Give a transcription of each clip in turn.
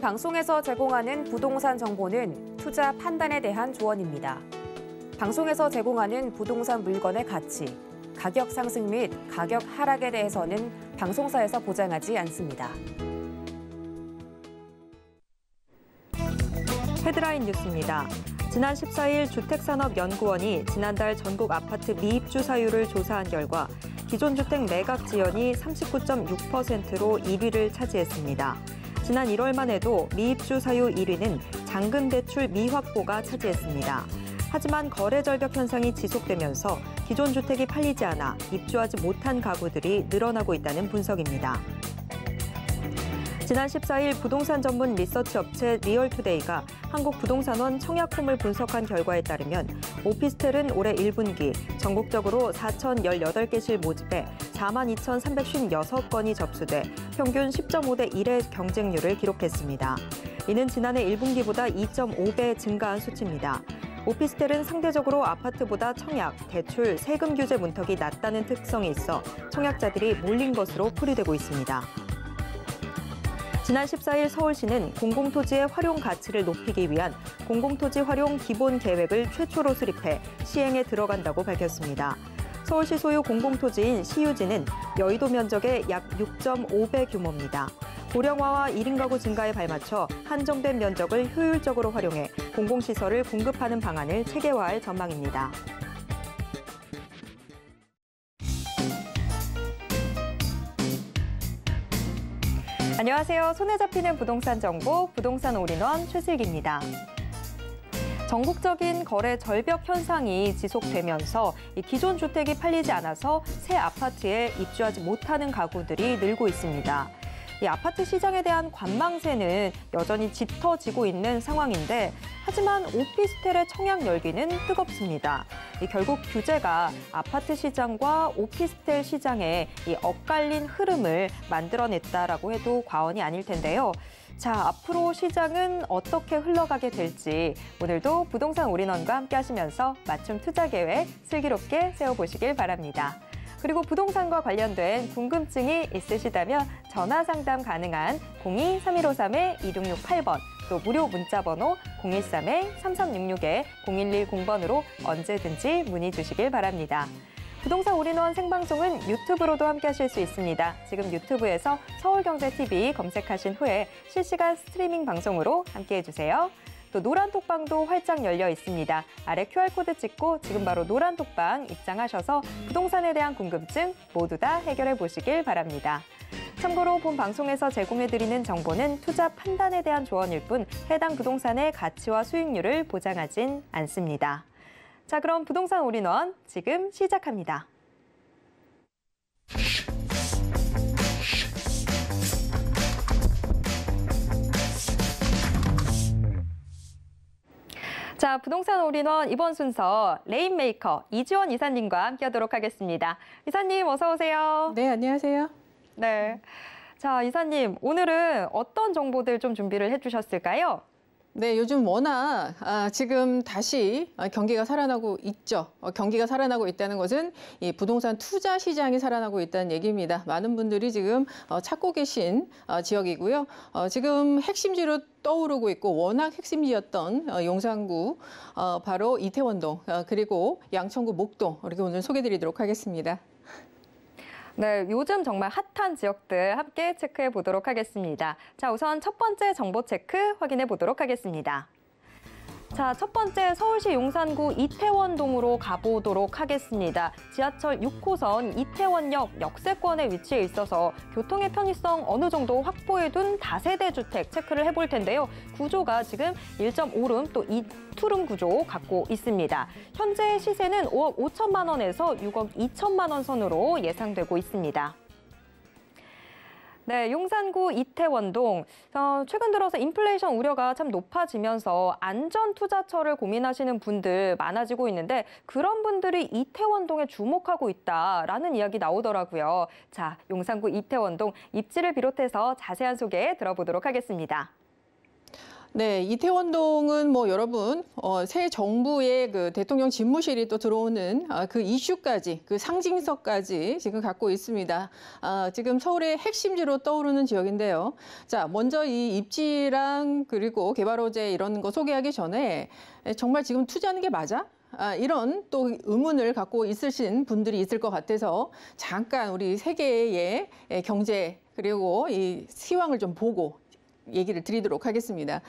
방송에서 제공하는 부동산 정보는 투자 판단에 대한 조언입니다. 방송에서 제공하는 부동산 물건의 가치, 가격 상승 및 가격 하락에 대해서는 방송사에서 보장하지 않습니다. 헤드라인 뉴스입니다. 지난 14일 주택산업연구원이 지난달 전국 아파트 미입주 사유를 조사한 결과 기존 주택 매각 지연이 39.6%로 1위를 차지했습니다. 지난 1월만 해도 미입주 사유 1위는 잔금 대출 미확보가 차지했습니다. 하지만 거래 절벽 현상이 지속되면서 기존 주택이 팔리지 않아 입주하지 못한 가구들이 늘어나고 있다는 분석입니다. 지난 14일 부동산 전문 리서치 업체 리얼투데이가 한국부동산원 청약품을 분석한 결과에 따르면 오피스텔은 올해 1분기 전국적으로 4,018개실 모집에 42,356건이 접수돼 평균 10.5대 1의 경쟁률을 기록했습니다. 이는 지난해 1분기보다 2.5배 증가한 수치입니다. 오피스텔은 상대적으로 아파트보다 청약, 대출, 세금 규제 문턱이 낮다는 특성이 있어 청약자들이 몰린 것으로 풀이되고 있습니다. 지난 14일 서울시는 공공토지의 활용 가치를 높이기 위한 공공토지 활용 기본 계획을 최초로 수립해 시행에 들어간다고 밝혔습니다. 서울시 소유 공공토지인 시유지는 여의도 면적의 약 6.5배 규모입니다. 고령화와 1인 가구 증가에 발맞춰 한정된 면적을 효율적으로 활용해 공공시설을 공급하는 방안을 체계화할 전망입니다. 안녕하세요. 손에 잡히는 부동산 정보, 부동산 올인원 최슬기입니다. 전국적인 거래 절벽 현상이 지속되면서 기존 주택이 팔리지 않아서 새 아파트에 입주하지 못하는 가구들이 늘고 있습니다. 이 아파트 시장에 대한 관망세는 여전히 짙어지고 있는 상황인데 하지만 오피스텔의 청약 열기는 뜨겁습니다. 결국 규제가 아파트 시장과 오피스텔 시장의 이 엇갈린 흐름을 만들어냈다라고 해도 과언이 아닐 텐데요. 자, 앞으로 시장은 어떻게 흘러가게 될지 오늘도 부동산 올인원과 함께 하시면서 맞춤 투자 계획 슬기롭게 세워보시길 바랍니다. 그리고 부동산과 관련된 궁금증이 있으시다면 전화 상담 가능한 02-3153-2668번 또 무료 문자 번호 013-3366-0110번으로 언제든지 문의 주시길 바랍니다. 부동산 올인원 생방송은 유튜브로도 함께 하실 수 있습니다. 지금 유튜브에서 서울경제TV 검색하신 후에 실시간 스트리밍 방송으로 함께 해주세요. 또 노란 톡방도 활짝 열려 있습니다. 아래 QR코드 찍고 지금 바로 노란 톡방 입장하셔서 부동산에 대한 궁금증 모두 다 해결해 보시길 바랍니다. 참고로 본 방송에서 제공해드리는 정보는 투자 판단에 대한 조언일 뿐 해당 부동산의 가치와 수익률을 보장하진 않습니다. 자, 그럼 부동산 올인원 지금 시작합니다. 자, 부동산 올인원 이번 순서 레인메이커 이지원 이사님과 함께하도록 하겠습니다. 이사님 어서 오세요. 네, 안녕하세요. 네. 자, 이사님 오늘은 어떤 정보들 좀 준비를 해주셨을까요? 네, 요즘 워낙 아, 지금 다시 아, 경기가 살아나고 있죠. 어, 경기가 살아나고 있다는 것은 이 부동산 투자 시장이 살아나고 있다는 얘기입니다. 많은 분들이 지금 어, 찾고 계신 어, 지역이고요. 어, 지금 핵심지로 떠오르고 있고 워낙 핵심지였던 어, 용산구 어, 바로 이태원동 어, 그리고 양천구 목동 이렇게 오늘 소개드리도록 하겠습니다. 네, 요즘 정말 핫한 지역들 함께 체크해 보도록 하겠습니다. 자, 우선 첫 번째 정보 체크 확인해 보도록 하겠습니다. 자, 첫 번째 서울시 용산구 이태원동으로 가보도록 하겠습니다. 지하철 6호선 이태원역 역세권에 위치해 있어서 교통의 편의성 어느 정도 확보해둔 다세대 주택 체크를 해볼 텐데요. 구조가 지금 1.5룸 또 2투룸 구조 갖고 있습니다. 현재 시세는 5억 5천만 원에서 6억 2천만 원 선으로 예상되고 있습니다. 네, 용산구 이태원동. 어, 최근 들어서 인플레이션 우려가 참 높아지면서 안전 투자처를 고민하시는 분들 많아지고 있는데 그런 분들이 이태원동에 주목하고 있다라는 이야기 나오더라고요. 자, 용산구 이태원동 입지를 비롯해서 자세한 소개 들어보도록 하겠습니다. 네, 이태원동은 뭐 여러분 어, 새 정부의 그 대통령 집무실이 또 들어오는 아, 그 이슈까지 그 상징성까지 지금 갖고 있습니다. 아, 지금 서울의 핵심지로 떠오르는 지역인데요. 자, 먼저 이 입지랑 그리고 개발호재 이런 거 소개하기 전에 정말 지금 투자하는 게 맞아? 아, 이런 또 의문을 갖고 있으신 분들이 있을 것 같아서 잠깐 우리 세계의 경제 그리고 이 시황을 좀 보고 얘기를 드리도록 하겠습니다.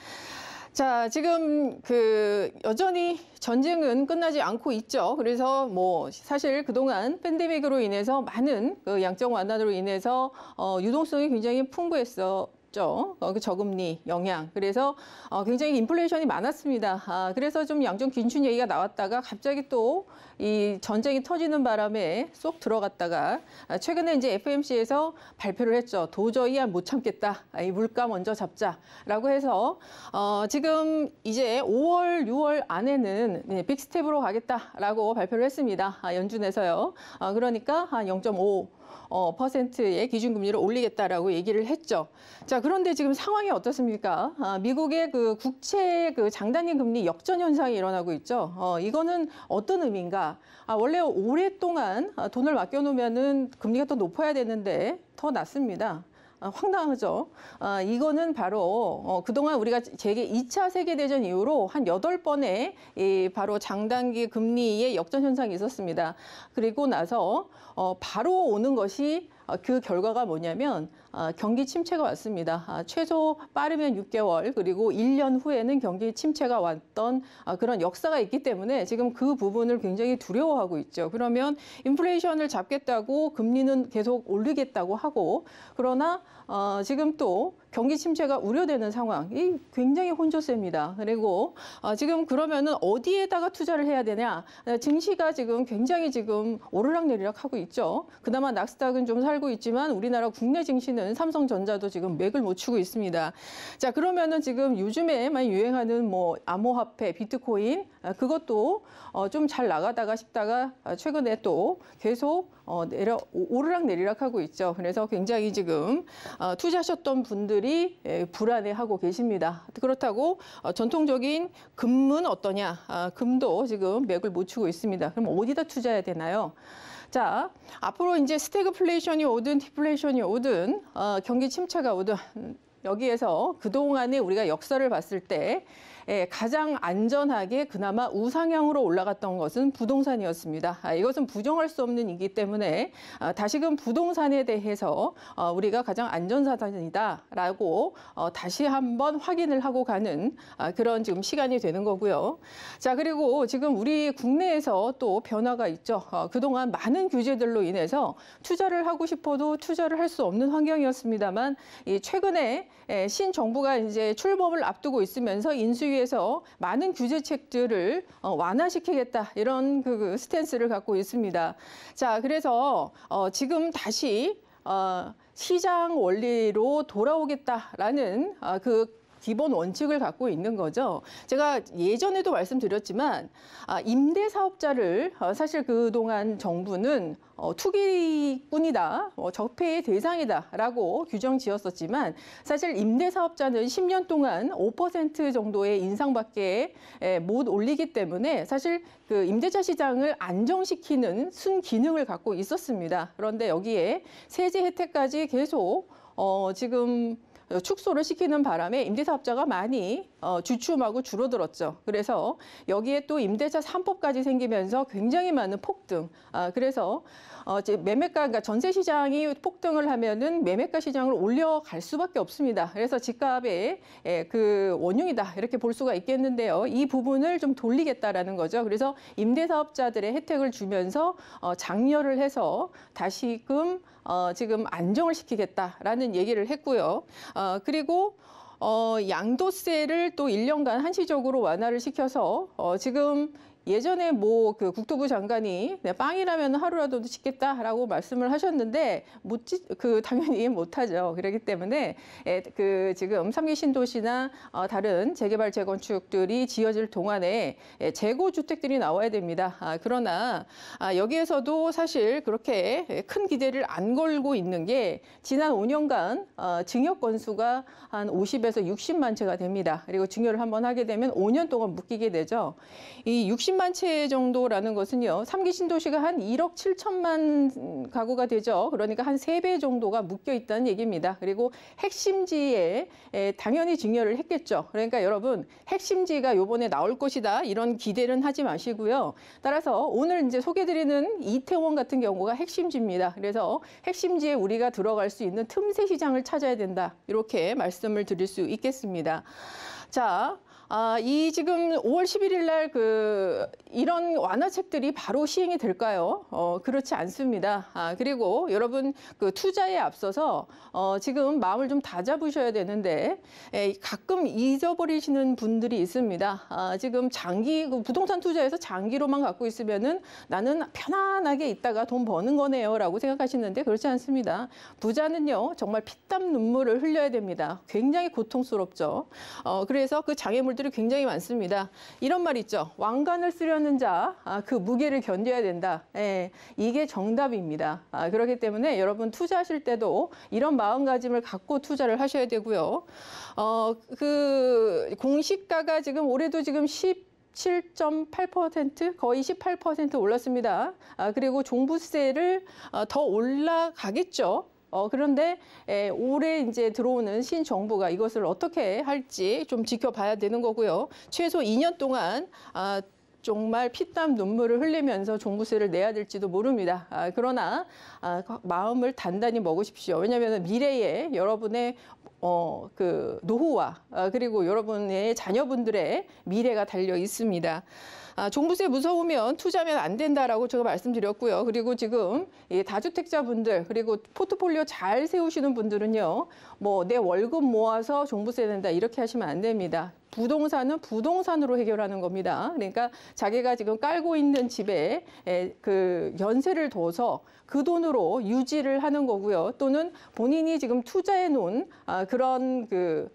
자, 지금 그 여전히 전쟁은 끝나지 않고 있죠. 그래서 뭐 사실 그동안 팬데믹으로 인해서 많은 그 양적 완화로 인해서 어, 유동성이 굉장히 풍부했어 있죠. 어, 그 저금리 영향. 그래서 어, 굉장히 인플레이션이 많았습니다. 아, 그래서 좀 양적 균준 얘기가 나왔다가 갑자기 또 이 전쟁이 터지는 바람에 쏙 들어갔다가 아, 최근에 이제 FMC에서 발표를 했죠. 도저히 못 참겠다. 아, 이 물가 먼저 잡자라고 해서 어, 지금 이제 5월, 6월 안에는 네, 빅스텝으로 가겠다라고 발표를 했습니다. 아, 연준에서요. 아, 그러니까 한 0.5. 어, 퍼센트의 기준금리를 올리겠다라고 얘기를 했죠. 자 그런데 지금 상황이 어떻습니까? 아, 미국의 그 국채 그 장단기 금리 역전 현상이 일어나고 있죠. 어, 이거는 어떤 의미인가? 아, 원래 오랫동안 아, 돈을 맡겨놓으면은 금리가 또 높아야 되는데 더 낮습니다. 아, 황당하죠. 아, 이거는 바로 어, 그동안 우리가 제게 2차 세계대전 이후로 한 8번의 이 바로 장단기 금리의 역전 현상이 있었습니다. 그리고 나서 어, 바로 오는 것이 어, 그 결과가 뭐냐면 아, 경기 침체가 왔습니다. 아, 최소 빠르면 6개월 그리고 1년 후에는 경기 침체가 왔던 아, 그런 역사가 있기 때문에 지금 그 부분을 굉장히 두려워하고 있죠. 그러면 인플레이션을 잡겠다고 금리는 계속 올리겠다고 하고 그러나 어, 지금 또 경기 침체가 우려되는 상황이 굉장히 혼조세입니다. 그리고 어, 지금 그러면은 어디에다가 투자를 해야 되냐? 증시가 지금 굉장히 지금 오르락내리락 하고 있죠. 그나마 낙스닥은 좀 살고 있지만 우리나라 국내 증시는 있는 삼성전자도 지금 맥을 못 추고 있습니다. 자, 그러면은 지금 요즘에 많이 유행하는 뭐 암호화폐, 비트코인 아, 그것도 어, 좀잘 나가다가 싶다가 아, 최근에 또 계속 어, 내려 오르락 내리락 하고 있죠. 그래서 굉장히 지금 어, 투자하셨던 분들이 예, 불안해하고 계십니다. 그렇다고 전통적인 금은 어떠냐? 아, 금도 지금 맥을 못 추고 있습니다. 그럼 어디다 투자해야 되나요? 자, 앞으로 이제 스태그플레이션이 오든 디플레이션이 오든 어, 경기 침체가 오든 음, 여기에서 그동안에 우리가 역사를 봤을 때 예, 가장 안전하게 그나마 우상향으로 올라갔던 것은 부동산이었습니다. 아, 이것은 부정할 수 없는 이기 때문에 아, 다시금 부동산에 대해서 어, 우리가 가장 안전사단이다라고 어, 다시 한번 확인을 하고 가는 아, 그런 지금 시간이 되는 거고요. 자 그리고 지금 우리 국내에서 또 변화가 있죠. 어, 그동안 많은 규제들로 인해서 투자를 하고 싶어도 투자를 할 수 없는 환경이었습니다만 이 최근에 예, 신정부가 이제 출범을 앞두고 있으면서 인수위 위해서 많은 규제책들을 어, 완화시키겠다 이런 그, 그 스탠스를 갖고 있습니다. 자, 그래서 어, 지금 다시 어, 시장 원리로 돌아오겠다라는 어, 그 기본 원칙을 갖고 있는 거죠. 제가 예전에도 말씀드렸지만 아, 임대 사업자를 어, 사실 그동안 정부는 어, 투기꾼이다, 어, 적폐의 대상이다라고 규정 지었었지만 사실 임대 사업자는 10년 동안 5% 정도의 인상밖에 에, 못 올리기 때문에 사실 그 임대차 시장을 안정시키는 순 기능을 갖고 있었습니다. 그런데 여기에 세제 혜택까지 계속 어, 지금 축소를 시키는 바람에 임대사업자가 많이 어, 주춤하고 줄어들었죠. 그래서 여기에 또 임대차 삼법까지 생기면서 굉장히 많은 폭등. 아, 그래서 어, 이제 매매가 그러니까 전세 시장이 폭등을 하면은 매매가 시장을 올려갈 수밖에 없습니다. 그래서 집값의 예, 그 원흉이다 이렇게 볼 수가 있겠는데요. 이 부분을 좀 돌리겠다라는 거죠. 그래서 임대사업자들의 혜택을 주면서 어, 장려를 해서 다시금 어, 지금 안정을 시키겠다라는 얘기를 했고요. 어, 그리고 어, 양도세를 또 1년간 한시적으로 완화를 시켜서 어, 지금 예전에 뭐 그 국토부 장관이 네, 빵이라면 하루라도 짓겠다라고 말씀을 하셨는데 못 짓, 그 당연히 못하죠. 그렇기 때문에 에, 예, 그 지금 삼기 신도시나 어, 다른 재개발 재건축들이 지어질 동안에 에, 예, 재고 주택들이 나와야 됩니다. 아, 그러나 아, 여기에서도 사실 그렇게 예, 큰 기대를 안 걸고 있는 게 지난 5년간 어, 증여 건수가 한 50에서 60만 채가 됩니다. 그리고 증여를 한번 하게 되면 5년 동안 묶이게 되죠. 이60 50만 채 정도라는 것은요. 삼기 신도시가 한 1억 7천만 가구가 되죠. 그러니까 한 세 배 정도가 묶여 있다는 얘기입니다. 그리고 핵심지에 당연히 증여를 했겠죠. 그러니까 여러분 핵심지가 요번에 나올 것이다 이런 기대는 하지 마시고요. 따라서 오늘 이제 소개드리는 이태원 같은 경우가 핵심지입니다. 그래서 핵심지에 우리가 들어갈 수 있는 틈새 시장을 찾아야 된다. 이렇게 말씀을 드릴 수 있겠습니다. 자, 아, 이 지금 5월 11일 날그 이런 완화책들이 바로 시행이 될까요? 어, 그렇지 않습니다. 아, 그리고 여러분 그 투자에 앞서서 어, 지금 마음을 좀 다잡으셔야 되는데 에, 가끔 잊어버리시는 분들이 있습니다. 아, 지금 장기 그 부동산 투자에서 장기로만 갖고 있으면은 나는 편안하게 있다가 돈 버는 거네요라고 생각하시는데 그렇지 않습니다. 부자는요 정말 피땀 눈물을 흘려야 됩니다. 굉장히 고통스럽죠. 어, 그래서 그 장애물들이 굉장히 많습니다. 이런 말 있죠. 왕관을 쓰려 무는 자, 아, 그 무게를 견뎌야 된다. 예, 이게 정답입니다. 아, 그렇기 때문에 여러분 투자하실 때도 이런 마음가짐을 갖고 투자를 하셔야 되고요. 어, 그 공시가가 지금 올해도 지금 10 17.8% 거의 18% 올랐습니다. 아, 그리고 종부세를 어, 더 올라가겠죠. 어, 그런데 에, 예, 올해 이제 들어오는 신정부가 이것을 어떻게 할지 좀 지켜봐야 되는 거고요. 최소 2년 동안 아, 정말 피땀 눈물을 흘리면서 종부세를 내야 될지도 모릅니다. 아, 그러나 아, 마음을 단단히 먹으십시오. 왜냐하면 미래에 여러분의 어, 그 노후와 아, 그리고 여러분의 자녀분들의 미래가 달려 있습니다. 아, 종부세 무서우면 투자면 안 된다라고 제가 말씀드렸고요. 그리고 지금 이 다주택자분들 그리고 포트폴리오 잘 세우시는 분들은요. 뭐 내 월급 모아서 종부세 낸다 이렇게 하시면 안 됩니다. 부동산은 부동산으로 해결하는 겁니다. 그러니까 자기가 지금 깔고 있는 집에 그 연세를 둬서 그 돈으로 유지를 하는 거고요. 또는 본인이 지금 투자해 놓은 아, 그런 그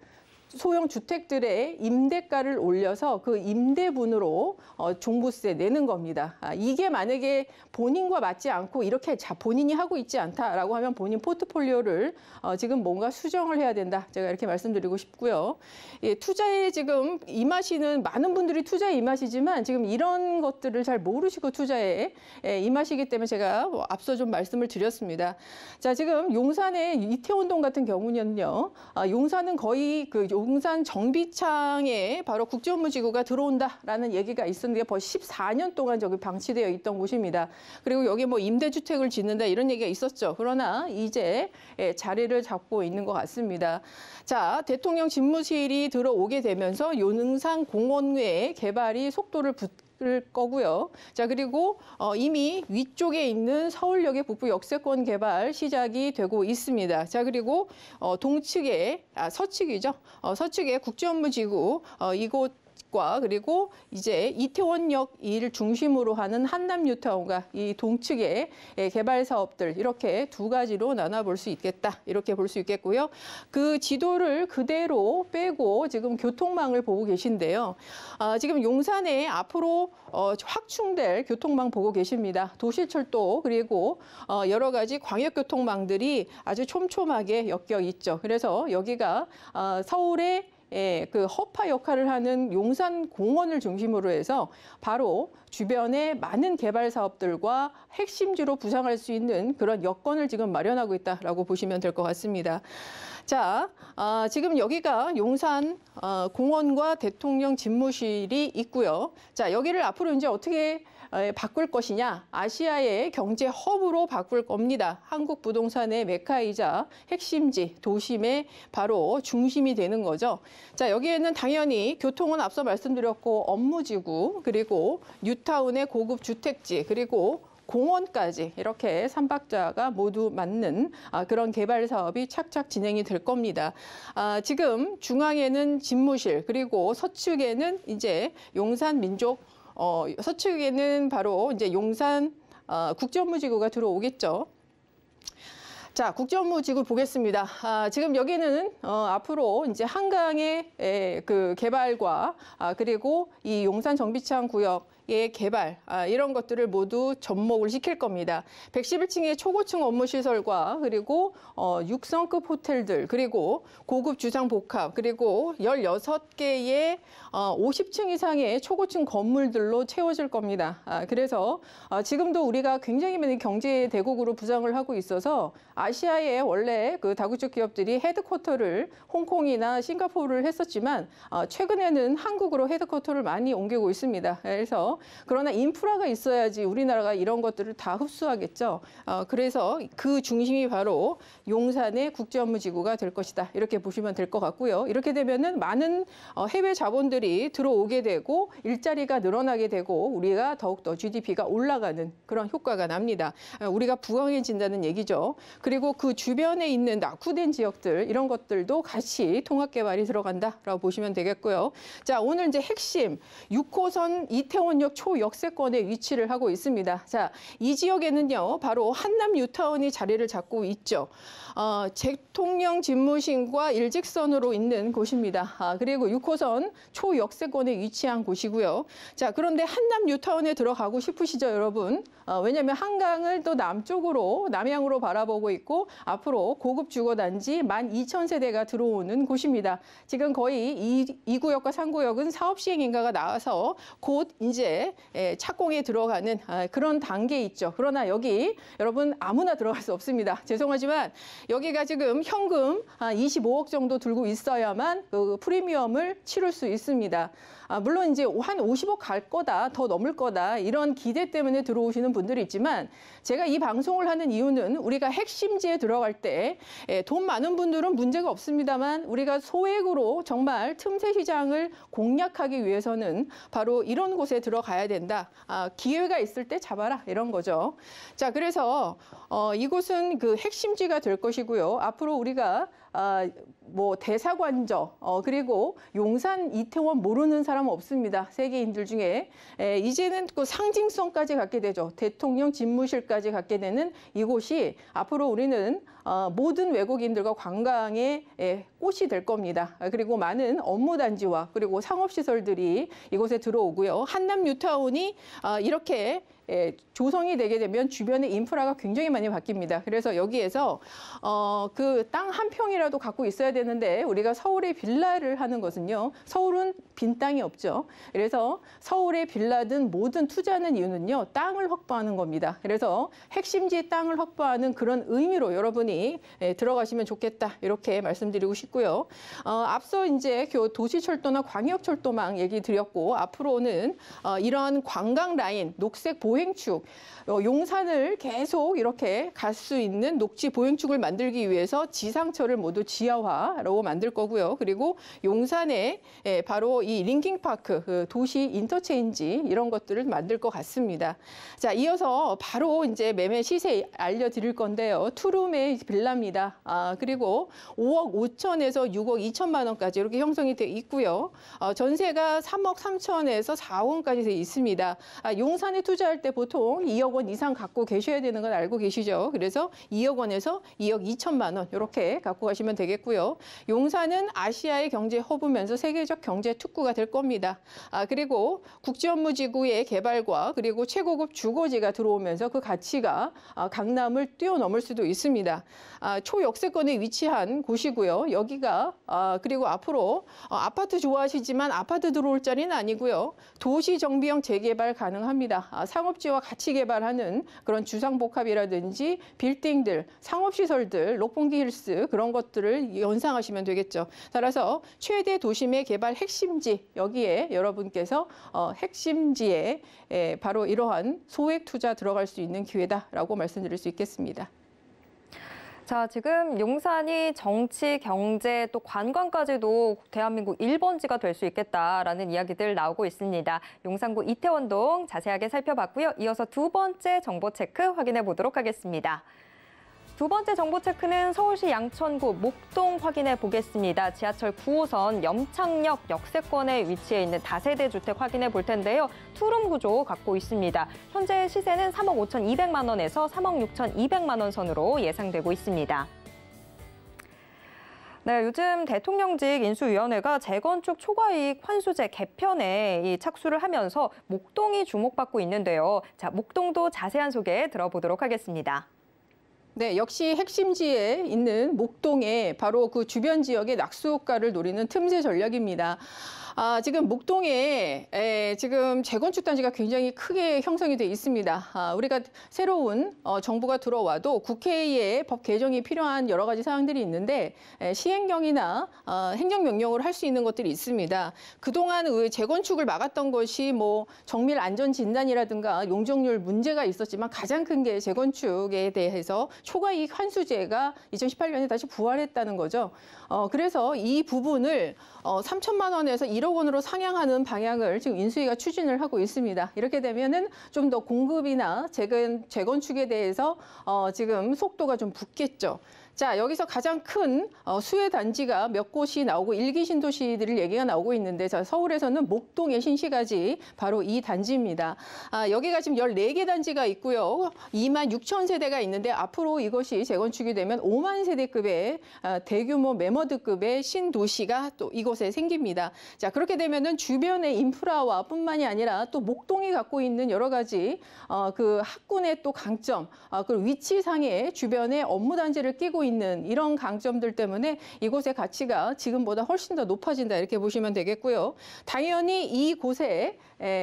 소형 주택들의 임대가를 올려서 그 임대분으로 어, 종부세 내는 겁니다. 아, 이게 만약에 본인과 맞지 않고 이렇게 자, 본인이 하고 있지 않다라고 하면 본인 포트폴리오를 어, 지금 뭔가 수정을 해야 된다. 제가 이렇게 말씀드리고 싶고요. 예, 투자에 지금 임하시는 많은 분들이 투자에 임하시지만 지금 이런 것들을 잘 모르시고 투자에 예, 임하시기 때문에 제가 뭐 앞서 좀 말씀을 드렸습니다. 자 지금 용산의 이태원동 같은 경우는요. 아, 용산은 거의 그 요, 용산 정비창에 바로 국제업무지구가 들어온다라는 얘기가 있었는데 벌써 14년 동안 저기 방치되어 있던 곳입니다. 그리고 여기 뭐 임대주택을 짓는다 이런 얘기가 있었죠. 그러나 이제 예, 자리를 잡고 있는 것 같습니다. 자, 대통령 집무실이 들어오게 되면서 용산 공원외 개발이 속도를 붙을 거고요. 자 그리고 어, 이미 위쪽에 있는 서울역의 북부 역세권 개발 시작이 되고 있습니다. 자 그리고 어, 동측에 아 서측이죠. 어, 서측에 국제업무지구 어, 이곳 과 그리고 이제 이태원역 일 중심으로 하는 한남 뉴타운과 이 동측의 예, 개발 사업들 이렇게 두 가지로 나눠볼 수 있겠다 이렇게 볼 수 있겠고요. 그 지도를 그대로 빼고 지금 교통망을 보고 계신데요. 아, 지금 용산에 앞으로 어, 확충될 교통망 보고 계십니다. 도시철도 그리고 어, 여러 가지 광역교통망들이 아주 촘촘하게 엮여 있죠. 그래서 여기가 어, 서울의 예, 그 허파 역할을 하는 용산 공원을 중심으로 해서 바로 주변의 많은 개발 사업들과 핵심지로 부상할 수 있는 그런 여건을 지금 마련하고 있다라고 보시면 될 것 같습니다. 자, 아, 지금 여기가 용산 아, 공원과 대통령 집무실이 있고요. 자, 여기를 앞으로 이제 어떻게 바꿀 것이냐 아시아의 경제 허브로 바꿀 겁니다. 한국 부동산의 메카이자 핵심지 도심의 바로 중심이 되는 거죠. 자 여기에는 당연히 교통은 앞서 말씀드렸고 업무지구 그리고 뉴타운의 고급 주택지 그리고 공원까지 이렇게 삼박자가 모두 맞는 아, 그런 개발 사업이 착착 진행이 될 겁니다. 아, 지금 중앙에는 집무실 그리고 서측에는 이제 용산 민족 어, 서측에는 바로 이제 용산 어, 국제업무지구가 들어오겠죠. 자, 국제업무지구 보겠습니다. 아, 지금 여기는 어, 앞으로 이제 한강의 에, 그 개발과 아, 그리고 이 용산 정비창 구역 예, 개발 아, 이런 것들을 모두 접목을 시킬 겁니다. 111층의 초고층 업무 시설과 그리고 어, 육성급 호텔들 그리고 고급 주상 복합 그리고 16개의 어, 50층 이상의 초고층 건물들로 채워질 겁니다. 아, 그래서 아, 지금도 우리가 굉장히 많은 경제 대국으로 부상을 하고 있어서 아시아에 원래 그 다국적 기업들이 헤드쿼터를 홍콩이나 싱가포르를 했었지만 어, 최근에는 한국으로 헤드쿼터를 많이 옮기고 있습니다. 그래서 그러나 인프라가 있어야지 우리나라가 이런 것들을 다 흡수하겠죠. 어, 그래서 그 중심이 바로 용산의 국제업무지구가 될 것이다. 이렇게 보시면 될 것 같고요. 이렇게 되면은 많은 어, 해외 자본들이 들어오게 되고 일자리가 늘어나게 되고 우리가 더욱더 GDP가 올라가는 그런 효과가 납니다. 우리가 부강해진다는 얘기죠. 그리고 그 주변에 있는 낙후된 지역들 이런 것들도 같이 통합 개발이 들어간다라고 보시면 되겠고요. 자, 오늘 이제 핵심 6호선 이태원역 초역세권에 위치를 하고 있습니다. 자, 이 지역에는요. 바로 한남 유타운이 자리를 잡고 있죠. 어, 대통령 집무실과 일직선으로 있는 곳입니다. 아, 그리고 6호선 초역세권에 위치한 곳이고요. 자, 그런데 한남 유타운에 들어가고 싶으시죠, 여러분? 어, 왜냐하면 한강을 또 남쪽으로 남양으로 바라보고 있고 앞으로 고급 주거단지 12,000세대가 들어오는 곳입니다. 지금 거의 이, 이 구역과 3구역은 사업 시행 인가가 나와서 곧 이제 예, 착공에 들어가는 아, 그런 단계 있죠. 그러나 여기 여러분 아무나 들어갈 수 없습니다. 죄송하지만 여기가 지금 현금 25억 아, 정도 들고 있어야만 그 프리미엄을 치를 수 있습니다. 아, 물론 이제 한 50억 갈 거다, 더 넘을 거다 이런 기대 때문에 들어오시는 분들이 있지만 제가 이 방송을 하는 이유는 우리가 핵심지에 들어갈 때돈 예, 많은 분들은 문제가 없습니다만 우리가 소액으로 정말 틈새 시장을 공략하기 위해서는 바로 이런 곳에 들어가야 된다. 아, 기회가 있을 때 잡아라 이런 거죠. 자 그래서 어, 이곳은 그 핵심지가 될 것이고요. 앞으로 우리가 아, 뭐 대사관저 어, 그리고 용산 이태원 모르는 사람 없습니다. 세계인들 중에 에, 이제는 그 상징성까지 갖게 되죠. 대통령 집무실까지 갖게 되는 이곳이 앞으로 우리는 어, 모든 외국인들과 관광의 에, 꽃이 될 겁니다. 그리고 많은 업무 단지와 그리고 상업 시설들이 이곳에 들어오고요. 한남 뉴타운이 아, 이렇게 예, 조성이 되게 되면 주변의 인프라가 굉장히 많이 바뀝니다. 그래서 여기에서 어, 그 땅 한 평이라도 갖고 있어야 되는데 우리가 서울에 빌라를 하는 것은요. 서울은 빈 땅이 없죠. 그래서 서울에 빌라든 모든 투자하는 이유는요. 땅을 확보하는 겁니다. 그래서 핵심지 땅을 확보하는 그런 의미로 여러분이 예, 들어가시면 좋겠다. 이렇게 말씀드리고 싶습니다. 싶고요. 어, 앞서 이제 도시철도나 광역철도망 얘기 드렸고 앞으로는 어, 이런 관광 라인, 녹색 보행축, 어, 용산을 계속 이렇게 갈 수 있는 녹지 보행축을 만들기 위해서 지상철을 모두 지하화로 만들 거고요. 그리고 용산에 예, 바로 이 링킹파크, 그 도시 인터체인지 이런 것들을 만들 것 같습니다. 자, 이어서 바로 이제 매매 시세 알려드릴 건데요. 투룸의 빌라입니다. 아, 그리고 5억 5천 5천에서 6억 2천만 원까지 이렇게 형성이 돼 있고요. 어, 전세가 3억 3천에서 4억 원까지 돼 있습니다. 아, 용산에 투자할 때 보통 2억 원 이상 갖고 계셔야 되는 건 알고 계시죠? 그래서 2억 원에서 2억 2천만 원 이렇게 갖고 가시면 되겠고요. 용산은 아시아의 경제 허브면서 세계적 경제 특구가 될 겁니다. 아, 그리고 국제 업무지구의 개발과 그리고 최고급 주거지가 들어오면서 그 가치가 아, 강남을 뛰어넘을 수도 있습니다. 아, 초역세권에 위치한 곳이고요. 여기 여기가 어, 그리고 앞으로 어, 아파트 좋아하시지만 아파트 들어올 자리는 아니고요. 도시 정비형 재개발 가능합니다. 아, 상업지와 같이 개발하는 그런 주상복합이라든지 빌딩들, 상업시설들, 녹봉기 힐스 그런 것들을 연상하시면 되겠죠. 따라서 최대 도심의 개발 핵심지 여기에 여러분께서 어, 핵심지에 예, 바로 이러한 소액 투자 들어갈 수 있는 기회다라고 말씀드릴 수 있겠습니다. 자, 지금 용산이 정치, 경제, 또 관광까지도 대한민국 1번지가 될 수 있겠다라는 이야기들 나오고 있습니다. 용산구 이태원동 자세하게 살펴봤고요. 이어서 두 번째 정보 체크 확인해 보도록 하겠습니다. 두 번째 정보 체크는 서울시 양천구 목동 확인해 보겠습니다. 지하철 9호선 염창역 역세권에 위치해 있는 다세대 주택 확인해 볼 텐데요. 투룸 구조 갖고 있습니다. 현재 시세는 3억 5,200만 원에서 3억 6,200만 원 선으로 예상되고 있습니다. 네, 요즘 대통령직 인수위원회가 재건축 초과이익 환수제 개편에 착수를 하면서 목동이 주목받고 있는데요. 자, 목동도 자세한 소개 들어보도록 하겠습니다. 네, 역시 핵심지에 있는 목동에 바로 그 주변 지역의 낙수효과를 노리는 틈새 전략입니다. 아, 지금 목동에 에, 지금 재건축 단지가 굉장히 크게 형성이 돼 있습니다. 아, 우리가 새로운 어, 정부가 들어와도 국회의법 개정이 필요한 여러 가지 사항들이 있는데 에, 시행령이나 어, 행정명령으로 할 수 있는 것들이 있습니다. 그동안 의 재건축을 막았던 것이 뭐 정밀 안전 진단이라든가 용적률 문제가 있었지만 가장 큰 게 재건축에 대해서 초과 이익 환수제가 2018년에 다시 부활했다는 거죠. 어, 그래서 이 부분을 어, 3천만 원에서 1억 1억 원으로 상향하는 방향을 지금 인수위가 추진을 하고 있습니다. 이렇게 되면은 좀 더 공급이나 재건, 재건축에 대해서 어, 지금 속도가 좀 붙겠죠. 자, 여기서 가장 큰 어, 수혜 단지가 몇 곳이 나오고 일기 신도시들 얘기가 나오고 있는데 자, 서울에서는 목동의 신시가지 바로 이 단지입니다. 아, 여기가 지금 14개 단지가 있고요. 2만 6천 세대가 있는데 앞으로 이것이 재건축이 되면 5만 세대급의 아, 대규모 메머드급의 신도시가 또 이곳에 생깁니다. 자, 그렇게 되면은 주변의 인프라와 뿐만이 아니라 또 목동이 갖고 있는 여러 가지 어, 그 학군의 또 강점, 어, 그 위치상의 주변에 업무 단지를 끼고 있는 이런 강점들 때문에 이곳의 가치가 지금보다 훨씬 더 높아진다 이렇게 보시면 되겠고요. 당연히 이곳에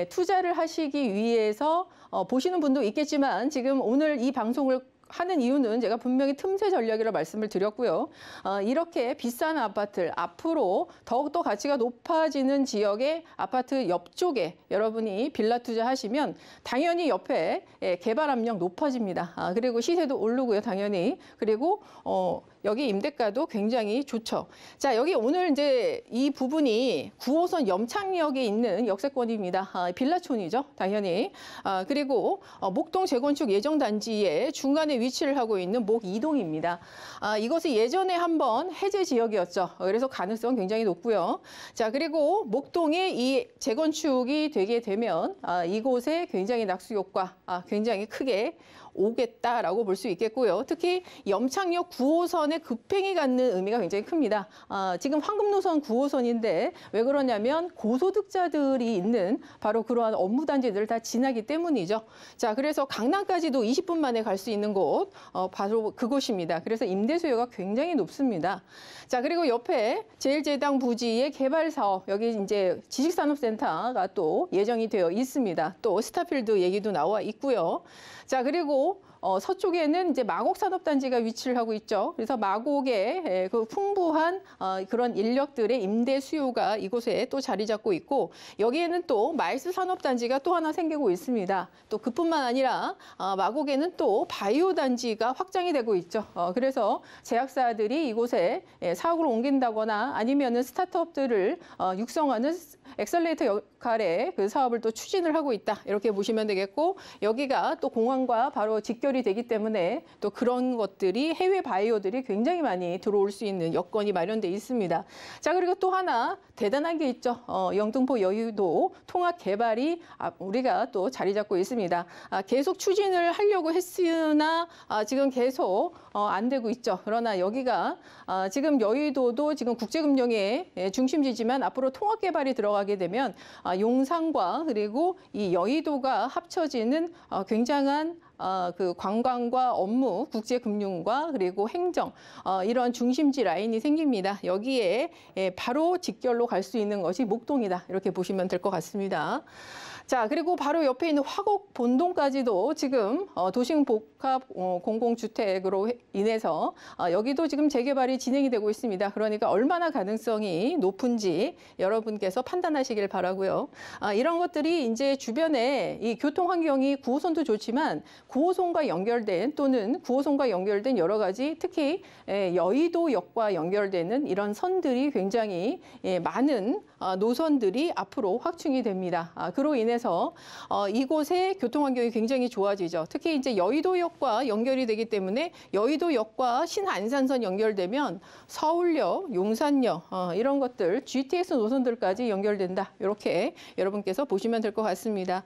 투자를 하시기 위해서 어, 보시는 분도 있겠지만 지금 오늘 이 방송을 하는 이유는 제가 분명히 틈새 전략이라 말씀을 드렸고요. 어, 이렇게 비싼 아파트 앞으로 더욱더 가치가 높아지는 지역의 아파트 옆쪽에 여러분이 빌라 투자하시면 당연히 옆에 예, 개발 압력 높아집니다. 아, 그리고 시세도 오르고요, 당연히. 그리고 어, 여기 임대가도 굉장히 좋죠. 자, 여기 오늘 이제 이 부분이 9호선 염창역에 있는 역세권입니다. 아, 빌라촌이죠, 당연히. 아, 그리고 어, 목동 재건축 예정 단지의 중간에 위치를 하고 있는 목이동입니다. 아, 이것이 예전에 한번 해제 지역이었죠. 그래서 가능성 굉장히 높고요. 자, 그리고 목동에이 재건축이 되게 되면 아, 이곳에 굉장히 낙수 효과 아, 굉장히 크게 오겠다라고 볼 수 있겠고요. 특히 염창역 9호선의 급행이 갖는 의미가 굉장히 큽니다. 아, 지금 황금노선 9호선인데 왜 그러냐면 고소득자들이 있는 바로 그러한 업무단지들을 다 지나기 때문이죠. 자, 그래서 강남까지도 20분 만에 갈 수 있는 곳, 어, 바로 그곳입니다. 그래서 임대 수요가 굉장히 높습니다. 자, 그리고 옆에 제일제당 부지의 개발 사업, 여기 이제 지식산업센터가 또 예정이 되어 있습니다. 또 스타필드 얘기도 나와 있고요. 자, 그리고 어, 서쪽에는 이제 마곡 산업단지가 위치를 하고 있죠. 그래서 마곡의 예, 그 풍부한 어, 그런 인력들의 임대 수요가 이곳에 또 자리 잡고 있고 여기에는 또 마이스 산업단지가 또 하나 생기고 있습니다. 또 그뿐만 아니라 어, 마곡에는 또 바이오 단지가 확장이 되고 있죠. 어, 그래서 제약사들이 이곳에 예, 사업을 옮긴다거나 아니면은 스타트업들을 어, 육성하는 엑셀레이터 역할의 그 사업을 또 추진을 하고 있다. 이렇게 보시면 되겠고 여기가 또 공항과 바로 직결 연결이 되기 때문에 또 그런 것들이 해외 바이오들이 굉장히 많이 들어올 수 있는 여건이 마련돼 있습니다. 자 그리고 또 하나 대단한 게 있죠. 어, 영등포 여유도 통합 개발이 아, 우리가 또 자리 잡고 있습니다. 아, 계속 추진을 하려고 했으나 아, 지금 계속 어, 안 되고 있죠. 그러나 여기가 어, 지금 여의도도 지금 국제금융의 예, 중심지지만 앞으로 통합개발이 들어가게 되면 아, 용산과 그리고 이 여의도가 합쳐지는 어, 굉장한 어, 그 관광과 업무, 국제금융과 그리고 행정 어, 이런 중심지 라인이 생깁니다. 여기에 예, 바로 직결로 갈 수 있는 것이 목동이다 이렇게 보시면 될 것 같습니다. 자, 그리고 바로 옆에 있는 화곡 본동까지도 지금 어, 도심 복합 어, 공공주택으로 인해서 어, 여기도 지금 재개발이 진행이 되고 있습니다. 그러니까 얼마나 가능성이 높은지 여러분께서 판단하시길 바라고요. 아, 이런 것들이 이제 주변에 이 교통 환경이 구호선도 좋지만 구호선과 연결된 또는 구호선과 연결된 여러 가지 특히 예, 여의도역과 연결되는 이런 선들이 굉장히 예, 많은 어, 노선들이 앞으로 확충이 됩니다. 아, 그로 인해서 어, 이곳의 교통 환경이 굉장히 좋아지죠. 특히 이제 여의도역과 연결이 되기 때문에 여의도역과 신안산선 연결되면 서울역, 용산역 어, 이런 것들 GTX 노선들까지 연결된다. 이렇게 여러분께서 보시면 될 것 같습니다.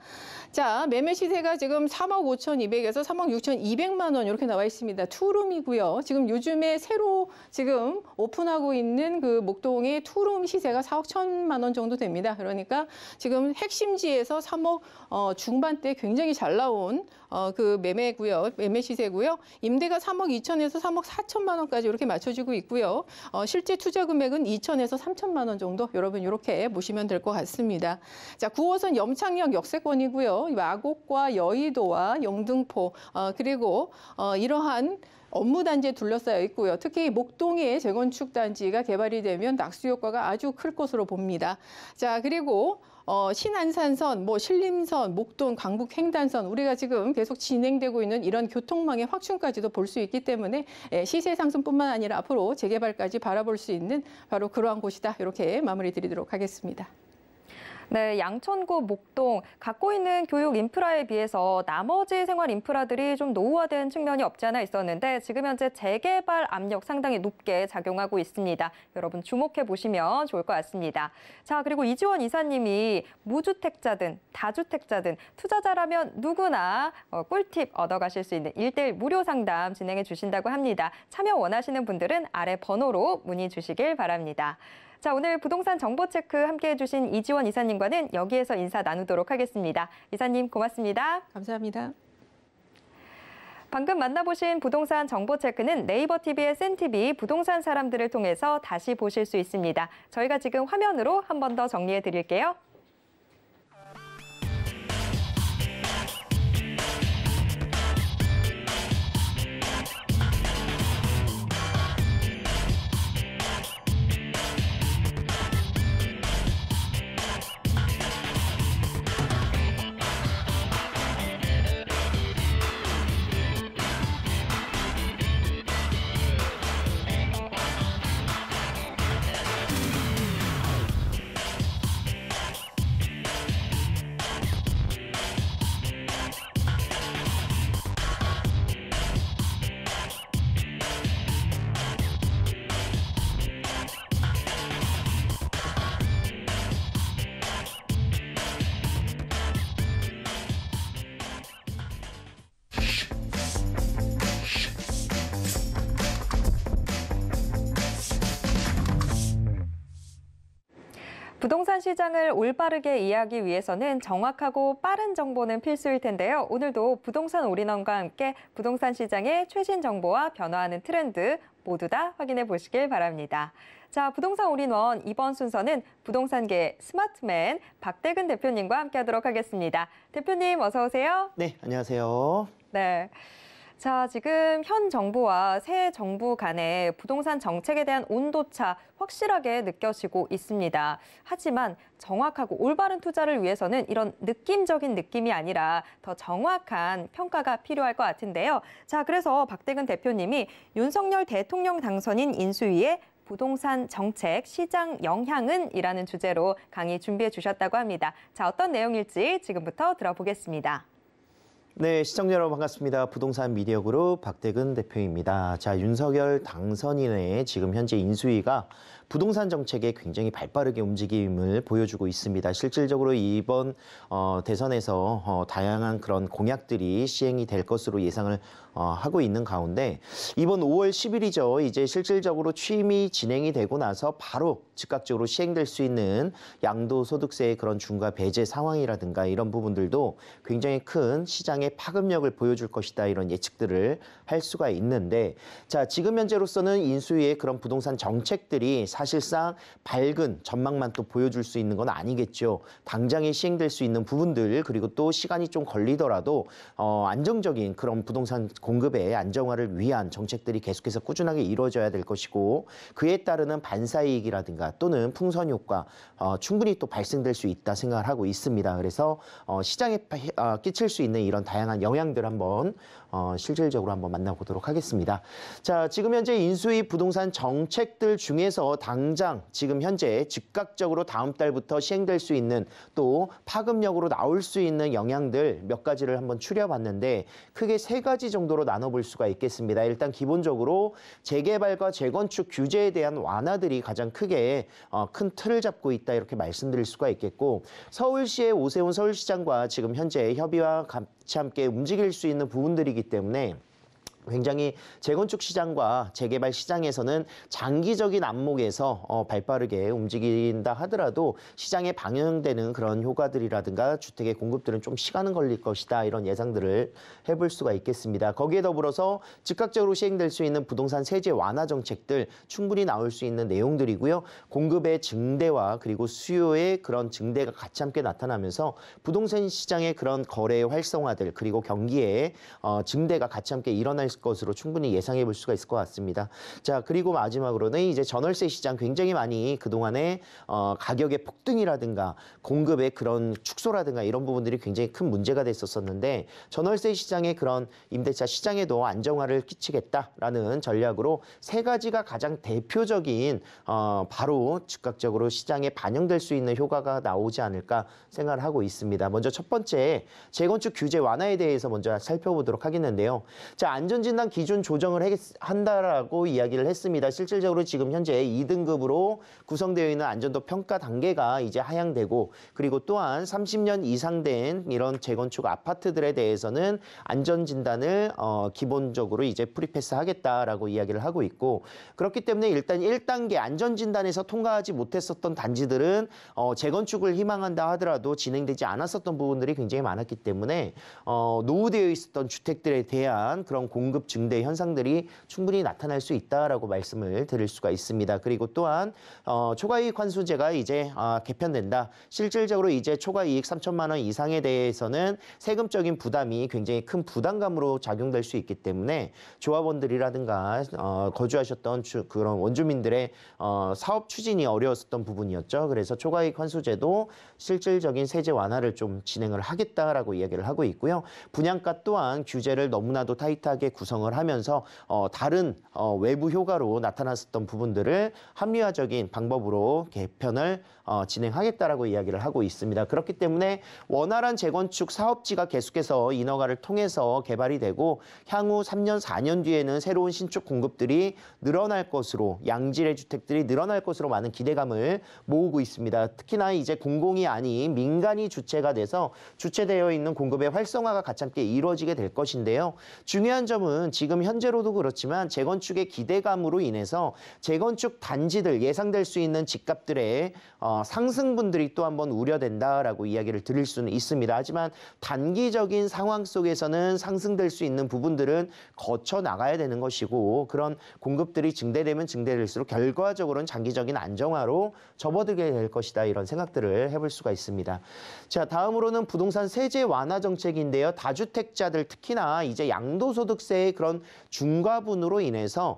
자, 매매 시세가 지금 3억 5,200에서 3억 6,200만 원 이렇게 나와 있습니다. 투룸이고요. 지금 요즘에 새로 지금 오픈하고 있는 그 목동의 투룸 시세가 4억 1 0 3천만 원 정도 됩니다. 그러니까 지금 핵심지에서 3억 어, 중반대 굉장히 잘 나온 어, 그 매매고요. 매매 시세고요. 임대가 3억 2천에서 3억 4천만 원까지 이렇게 맞춰지고 있고요. 어, 실제 투자 금액은 2천에서 3천만 원 정도 여러분 이렇게 보시면 될 것 같습니다. 자, 9호선 염창역 역세권이고요. 마곡과 여의도와 영등포 어, 그리고 어, 이러한 업무 단지에 둘러싸여 있고요. 특히 목동의 재건축 단지가 개발이 되면 낙수 효과가 아주 클 것으로 봅니다. 자, 그리고 어, 신안산선, 뭐 신림선, 목동, 강북 횡단선 우리가 지금 계속 진행되고 있는 이런 교통망의 확충까지도 볼 수 있기 때문에 예, 시세 상승뿐만 아니라 앞으로 재개발까지 바라볼 수 있는 바로 그러한 곳이다. 이렇게 마무리 드리도록 하겠습니다. 네, 양천구 목동 갖고 있는 교육 인프라에 비해서 나머지 생활 인프라들이 좀 노후화된 측면이 없지 않아 있었는데 지금 현재 재개발 압력 상당히 높게 작용하고 있습니다. 여러분 주목해 보시면 좋을 것 같습니다. 자, 그리고 이지원 이사님이 무주택자든 다주택자든 투자자라면 누구나 어, 꿀팁 얻어가실 수 있는 일대일 무료 상담 진행해 주신다고 합니다. 참여 원하시는 분들은 아래 번호로 문의 주시길 바랍니다. 자, 오늘 부동산 정보 체크 함께 해주신 이지원 이사님과는 여기에서 인사 나누도록 하겠습니다. 이사님 고맙습니다. 감사합니다. 방금 만나보신 부동산 정보 체크는 네이버 TV의 센티비 부동산 사람들을 통해서 다시 보실 수 있습니다. 저희가 지금 화면으로 한 번 더 정리해 드릴게요. 부동산 시장을 올바르게 이해하기 위해서는 정확하고 빠른 정보는 필수일 텐데요. 오늘도 부동산 올인원과 함께 부동산 시장의 최신 정보와 변화하는 트렌드 모두 다 확인해 보시길 바랍니다. 자, 부동산 올인원 이번 순서는 부동산계 스마트맨 박대근 대표님과 함께 하도록 하겠습니다. 대표님 어서 오세요. 네, 안녕하세요. 네. 자, 지금 현 정부와 새 정부 간의 부동산 정책에 대한 온도차 확실하게 느껴지고 있습니다. 하지만 정확하고 올바른 투자를 위해서는 이런 느낌적인 느낌이 아니라 더 정확한 평가가 필요할 것 같은데요. 자, 그래서 박대근 대표님이 윤석열 대통령 당선인 인수위에 부동산 정책 시장 영향은 이라는 주제로 강의 준비해 주셨다고 합니다. 자, 어떤 내용일지 지금부터 들어보겠습니다. 네, 시청자 여러분 반갑습니다. 부동산 미디어 그룹 박대근 대표입니다. 자, 윤석열 당선인의 지금 현재 인수위가 부동산 정책에 굉장히 발빠르게 움직임을 보여주고 있습니다. 실질적으로 이번 어, 대선에서 어, 다양한 그런 공약들이 시행이 될 것으로 예상을 어, 하고 있는 가운데 이번 5월 10일이죠. 이제 실질적으로 취임이 진행이 되고 나서 바로 즉각적으로 시행될 수 있는 양도소득세의 그런 중과 배제 상황이라든가 이런 부분들도 굉장히 큰 시장의 파급력을 보여줄 것이다 이런 예측들을 할 수가 있는데 자 지금 현재로서는 인수위의 그런 부동산 정책들이 사실상 밝은 전망만 또 보여줄 수 있는 건 아니겠죠. 당장에 시행될 수 있는 부분들 그리고 또 시간이 좀 걸리더라도 어, 안정적인 그런 부동산 공급의 안정화를 위한 정책들이 계속해서 꾸준하게 이루어져야 될 것이고 그에 따르는 반사이익이라든가 또는 풍선 효과 어, 충분히 또 발생될 수 있다 생각을 하고 있습니다. 그래서 어, 시장에 어, 끼칠 수 있는 이런 다양한 영향들 한번 어, 실질적으로 한번 만나보도록 하겠습니다. 자, 지금 현재 인수위 부동산 정책들 중에서 당장 지금 현재 즉각적으로 다음 달부터 시행될 수 있는 또 파급력으로 나올 수 있는 영향들 몇 가지를 한번 추려봤는데 크게 세 가지 정도로 나눠볼 수가 있겠습니다. 일단 기본적으로 재개발과 재건축 규제에 대한 완화들이 가장 크게 어, 큰 틀을 잡고 있다 이렇게 말씀드릴 수가 있겠고 서울시의 오세훈 서울시장과 지금 현재 협의와 같이 함께 움직일 수 있는 부분들이기 때문에 굉장히 재건축 시장과 재개발 시장에서는 장기적인 안목에서 어, 발빠르게 움직인다 하더라도 시장에 방영되는 그런 효과들이라든가 주택의 공급들은 좀 시간은 걸릴 것이다 이런 예상들을 해볼 수가 있겠습니다. 거기에 더불어서 즉각적으로 시행될 수 있는 부동산 세제 완화 정책들 충분히 나올 수 있는 내용들이고요. 공급의 증대와 그리고 수요의 그런 증대가 같이 함께 나타나면서 부동산 시장의 그런 거래 활성화들 그리고 경기의 어, 증대가 같이 함께 일어날 수 것으로 충분히 예상해 볼 수가 있을 것 같습니다. 자, 그리고 마지막으로는 이제 전월세 시장 굉장히 많이 그동안에 어, 가격의 폭등이라든가 공급의 그런 축소라든가 이런 부분들이 굉장히 큰 문제가 됐었었는데 전월세 시장의 그런 임대차 시장에도 안정화를 끼치겠다라는 전략으로 세 가지가 가장 대표적인 어, 바로 즉각적으로 시장에 반영될 수 있는 효과가 나오지 않을까 생각을 하고 있습니다. 먼저 첫 번째 재건축 규제 완화에 대해서 먼저 살펴보도록 하겠는데요. 자, 안전지 최저진단 기준 조정을 해, 한다라고 이야기를 했습니다. 실질적으로 지금 현재 2등급으로 구성되어 있는 안전도 평가 단계가 이제 하향되고 그리고 또한 30년 이상 된 이런 재건축 아파트들에 대해서는 안전진단을 어, 기본적으로 이제 프리패스 하겠다라고 이야기를 하고 있고 그렇기 때문에 일단 1단계 안전진단에서 통과하지 못했었던 단지들은 어, 재건축을 희망한다 하더라도 진행되지 않았었던 부분들이 굉장히 많았기 때문에 어, 노후되어 있었던 주택들에 대한 그런 공급 월급 증대 현상들이 충분히 나타날 수 있다라고 말씀을 드릴 수가 있습니다. 그리고 또한 어, 초과이익 환수제가 이제 아, 개편된다. 실질적으로 이제 초과이익 3천만 원 이상에 대해서는 세금적인 부담이 굉장히 큰 부담감으로 작용될 수 있기 때문에 조합원들이라든가 어, 거주하셨던 주, 그런 원주민들의 어, 사업 추진이 어려웠었던 부분이었죠. 그래서 초과이익 환수제도 실질적인 세제 완화를 좀 진행을 하겠다라고 이야기를 하고 있고요. 분양가 또한 규제를 너무나도 타이트하게 구성을 하면서 어, 다른 어, 외부 효과로 나타났었던 부분들을 합리화적인 방법으로 개편을 어, 진행하겠다라고 이야기를 하고 있습니다. 그렇기 때문에 원활한 재건축 사업지가 계속해서 인허가를 통해서 개발이 되고 향후 3년, 4년 뒤에는 새로운 신축 공급들이 늘어날 것으로 양질의 주택들이 늘어날 것으로 많은 기대감을 모으고 있습니다. 특히나 이제 공공이 아닌 민간이 주체가 돼서 주체되어 있는 공급의 활성화가 가장 함께 이루어지게 될 것인데요. 중요한 점은 시장은 지금 현재로도 그렇지만 재건축의 기대감으로 인해서 재건축 단지들 예상될 수 있는 집값들의 어, 상승분들이 또 한번 우려된다라고 이야기를 드릴 수는 있습니다. 하지만 단기적인 상황 속에서는 상승될 수 있는 부분들은 거쳐 나가야 되는 것이고 그런 공급들이 증대되면 증대될수록 결과적으로는 장기적인 안정화로 접어들게 될 것이다 이런 생각들을 해볼 수가 있습니다. 자 다음으로는 부동산 세제 완화 정책인데요. 다주택자들 특히나 이제 양도소득세 그런 중과분으로 인해서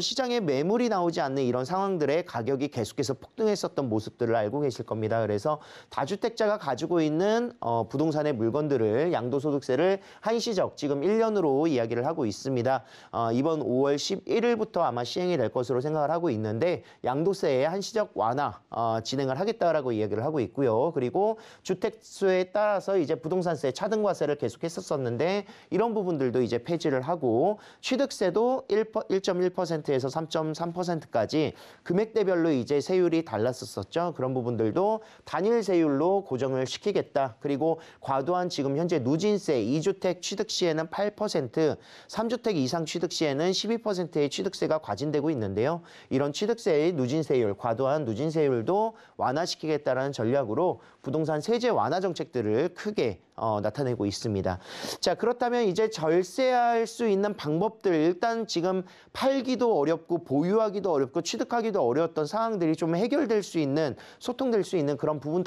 시장에 매물이 나오지 않는 이런 상황들의 가격이 계속해서 폭등했었던 모습들을 알고 계실 겁니다. 그래서 다주택자가 가지고 있는 어, 부동산의 물건들을 양도소득세를 한시적 지금 1년으로 이야기를 하고 있습니다. 어, 이번 5월 11일부터 아마 시행이 될 것으로 생각을 하고 있는데 양도세의 한시적 완화 어, 진행을 하겠다라고 이야기를 하고 있고요. 그리고 주택수에 따라서 이제 부동산세 차등과세를 계속 했었었는데 이런 부분들도 이제 폐지를 하고 취득세도 1, 1. 3.1%에서 3.3%까지 금액대별로 이제 세율이 달랐었었죠. 그런 부분들도 단일 세율로 고정을 시키겠다. 그리고 과도한 지금 현재 누진세 2주택 취득 시에는 8%, 3주택 이상 취득 시에는 12%의 취득세가 과징되고 있는데요. 이런 취득세의 누진세율, 과도한 누진세율도 완화시키겠다라는 전략으로 부동산 세제 완화 정책들을 크게 어, 나타내고 있습니다. 자, 그렇다면 이제 절세할 수 있는 방법들 일단 지금 팔기도 어렵고 보유하기도 어렵고 취득하기도 어려웠던 상황들이 좀 해결될 수 있는 소통될 수 있는 그런 부분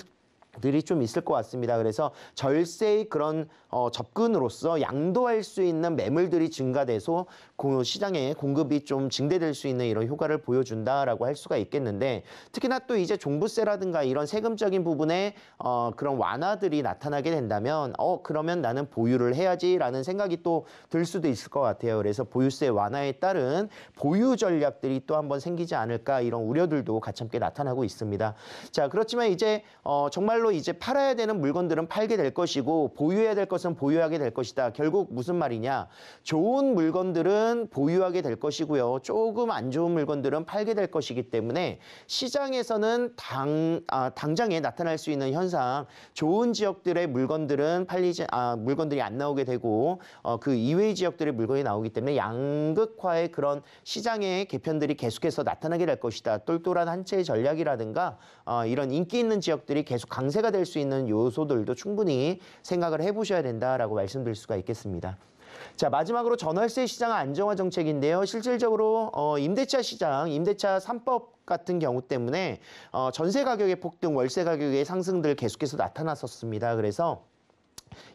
들이 좀 있을 것 같습니다. 그래서 절세의 그런 어, 접근으로서 양도할 수 있는 매물들이 증가돼서 그 시장에 공급이 좀 증대될 수 있는 이런 효과를 보여준다라고 할 수가 있겠는데 특히나 또 이제 종부세라든가 이런 세금적인 부분에 어, 그런 완화들이 나타나게 된다면 어 그러면 나는 보유를 해야지라는 생각이 또 들 수도 있을 것 같아요. 그래서 보유세 완화에 따른 보유 전략들이 또 한번 생기지 않을까 이런 우려들도 가참게 나타나고 있습니다. 자 그렇지만 이제 어, 정말 그말로 이제 팔아야 되는 물건들은 팔게 될 것이고 보유해야 될 것은 보유하게 될 것이다. 결국 무슨 말이냐? 좋은 물건들은 보유하게 될 것이고요. 조금 안 좋은 물건들은 팔게 될 것이기 때문에 시장에서는 당 아, 당장에 나타날 수 있는 현상, 좋은 지역들의 물건들은 팔리지 아, 물건들이 안 나오게 되고 어, 그 이외의 지역들의 물건이 나오기 때문에 양극화의 그런 시장의 개편들이 계속해서 나타나게 될 것이다. 똘똘한 한채의 전략이라든가 어, 이런 인기 있는 지역들이 계속 강 강세가 될 수 있는 요소들도 충분히 생각을 해보셔야 된다라고 말씀드릴 수가 있겠습니다. 자 마지막으로 전월세 시장 안정화 정책인데요. 실질적으로 어, 임대차 시장, 임대차 3법 같은 경우 때문에 어, 전세 가격의 폭등, 월세 가격의 상승들 계속해서 나타났었습니다. 그래서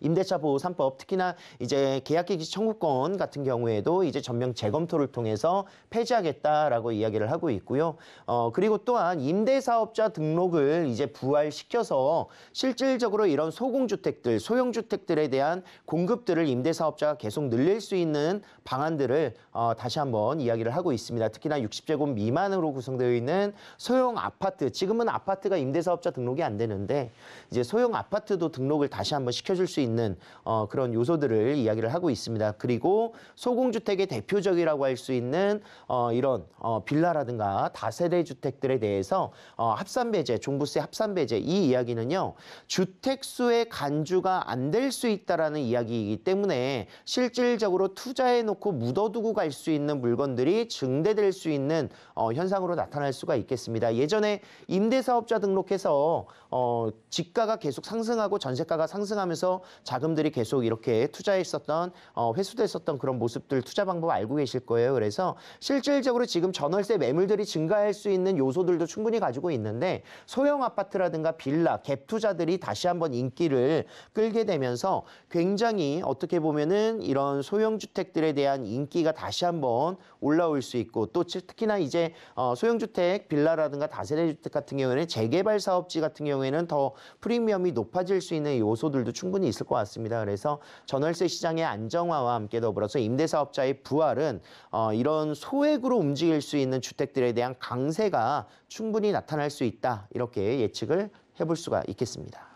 임대차 보호 3법 특히나 이제 계약기기 청구권 같은 경우에도 이제 전면 재검토를 통해서 폐지하겠다라고 이야기를 하고 있고요. 어, 그리고 또한 임대사업자 등록을 이제 부활시켜서 실질적으로 이런 소공주택들, 소형주택들에 대한 공급들을 임대사업자가 계속 늘릴 수 있는 방안들을 어, 다시 한번 이야기를 하고 있습니다. 특히나 60제곱 미만으로 구성되어 있는 소형 아파트, 지금은 아파트가 임대사업자 등록이 안 되는데 이제 소형 아파트도 등록을 다시 한번 시켜줄 수 있는 어, 그런 요소들을 이야기를 하고 있습니다. 그리고 소공주택의 대표적이라고 할 수 있는 어, 이런 어, 빌라라든가 다세대 주택들에 대해서 어, 합산배제, 종부세 합산배제 이 이야기는요. 주택수의 간주가 안 될 수 있다라는 이야기이기 때문에 실질적으로 투자해놓고 묻어두고 갈 수 있는 물건들이 증대될 수 있는 어, 현상으로 나타날 수가 있겠습니다. 예전에 임대사업자 등록해서 어, 집가가 계속 상승하고 전세가가 상승하면서 자금들이 계속 이렇게 투자했었던 어, 회수됐었던 그런 모습들 투자 방법 알고 계실 거예요. 그래서 실질적으로 지금 전월세 매물들이 증가할 수 있는 요소들도 충분히 가지고 있는데 소형 아파트라든가 빌라, 갭 투자들이 다시 한번 인기를 끌게 되면서 굉장히 어떻게 보면은 이런 소형 주택들에 대한 인기가 다시 한번 올라올 수 있고 또 특히나 이제 어, 소형 주택, 빌라라든가 다세대 주택 같은 경우에는 재개발 사업지 같은 경우에는 더 프리미엄이 높아질 수 있는 요소들도 충분히 있을 것 같습니다. 그래서 전월세 시장의 안정화와 함께 더불어서 임대사업자의 부활은 어, 이런 소액으로 움직일 수 있는 주택들에 대한 강세가 충분히 나타날 수 있다. 이렇게 예측을 해볼 수가 있겠습니다.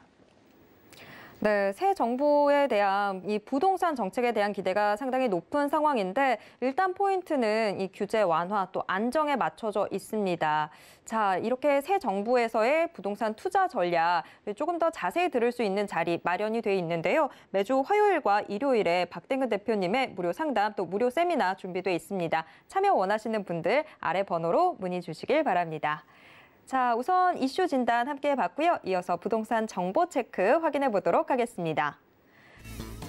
네, 새 정부에 대한 이 부동산 정책에 대한 기대가 상당히 높은 상황인데 일단 포인트는 이 규제 완화 또 안정에 맞춰져 있습니다. 자, 이렇게 새 정부에서의 부동산 투자 전략 조금 더 자세히 들을 수 있는 자리 마련이 돼 있는데요. 매주 화요일과 일요일에 박땡근 대표님의 무료 상담 또 무료 세미나 준비돼 있습니다. 참여 원하시는 분들 아래 번호로 문의 주시길 바랍니다. 자, 우선 이슈 진단 함께 해 봤고요. 이어서 부동산 정보 체크 확인해 보도록 하겠습니다.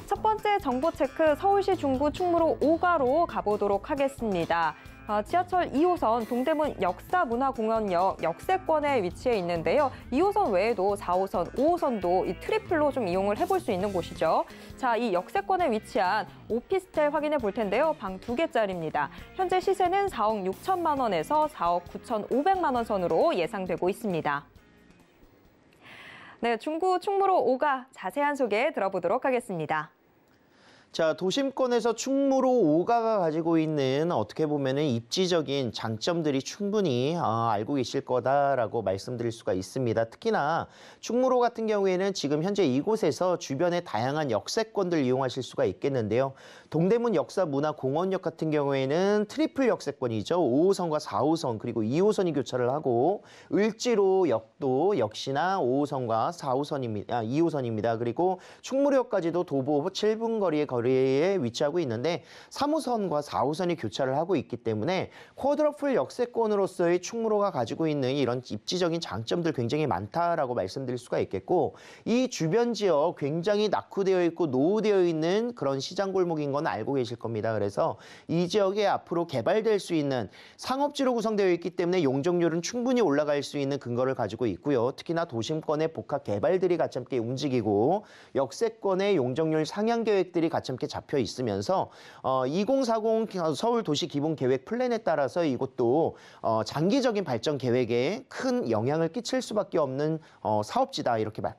첫 번째 정보 체크 서울시 중구 충무로 5가로 가보도록 하겠습니다. 아, 지하철 2호선 동대문 역사문화공원역 역세권에 위치해 있는데요. 2호선 외에도 4호선, 5호선도 이 트리플로 좀 이용을 해볼 수 있는 곳이죠. 자, 이 역세권에 위치한 오피스텔 확인해 볼 텐데요. 방 두 개짜리입니다 현재 시세는 4억 6천만 원에서 4억 9천5백만원 선으로 예상되고 있습니다. 네, 중구 충무로 5가 자세한 소개 들어보도록 하겠습니다. 자, 도심권에서 충무로 오가가 가지고 있는 어떻게 보면은 입지적인 장점들이 충분히 어, 알고 계실 거다라고 말씀드릴 수가 있습니다. 특히나 충무로 같은 경우에는 지금 현재 이곳에서 주변의 다양한 역세권들 이용하실 수가 있겠는데요. 동대문 역사문화공원역 같은 경우에는 트리플 역세권이죠. 5호선과 4호선 그리고 2호선이 교차를 하고 을지로 역도 역시나 5호선과 4호선입니다. 아, 2호선입니다. 그리고 충무로역까지도 도보 7분 거리의 거리에 위치하고 있는데 3호선과 4호선이 교차를 하고 있기 때문에 쿼드러플 역세권으로서의 충무로가 가지고 있는 이런 입지적인 장점들 굉장히 많다라고 말씀드릴 수가 있겠고 이 주변 지역 굉장히 낙후되어 있고 노후되어 있는 그런 시장 골목인 건건 알고 계실 겁니다. 그래서 이 지역에 앞으로 개발될 수 있는 상업지로 구성되어 있기 때문에 용적률은 충분히 올라갈 수 있는 근거를 가지고 있고요. 특히나 도심권의 복합 개발들이 같이 함께 움직이고 역세권의 용적률 상향 계획들이 같이 함께 잡혀 있으면서 어, 2040 서울 도시 기본 계획 플랜에 따라서 이것도 어, 장기적인 발전 계획에 큰 영향을 끼칠 수밖에 없는 어, 사업지다 이렇게 말,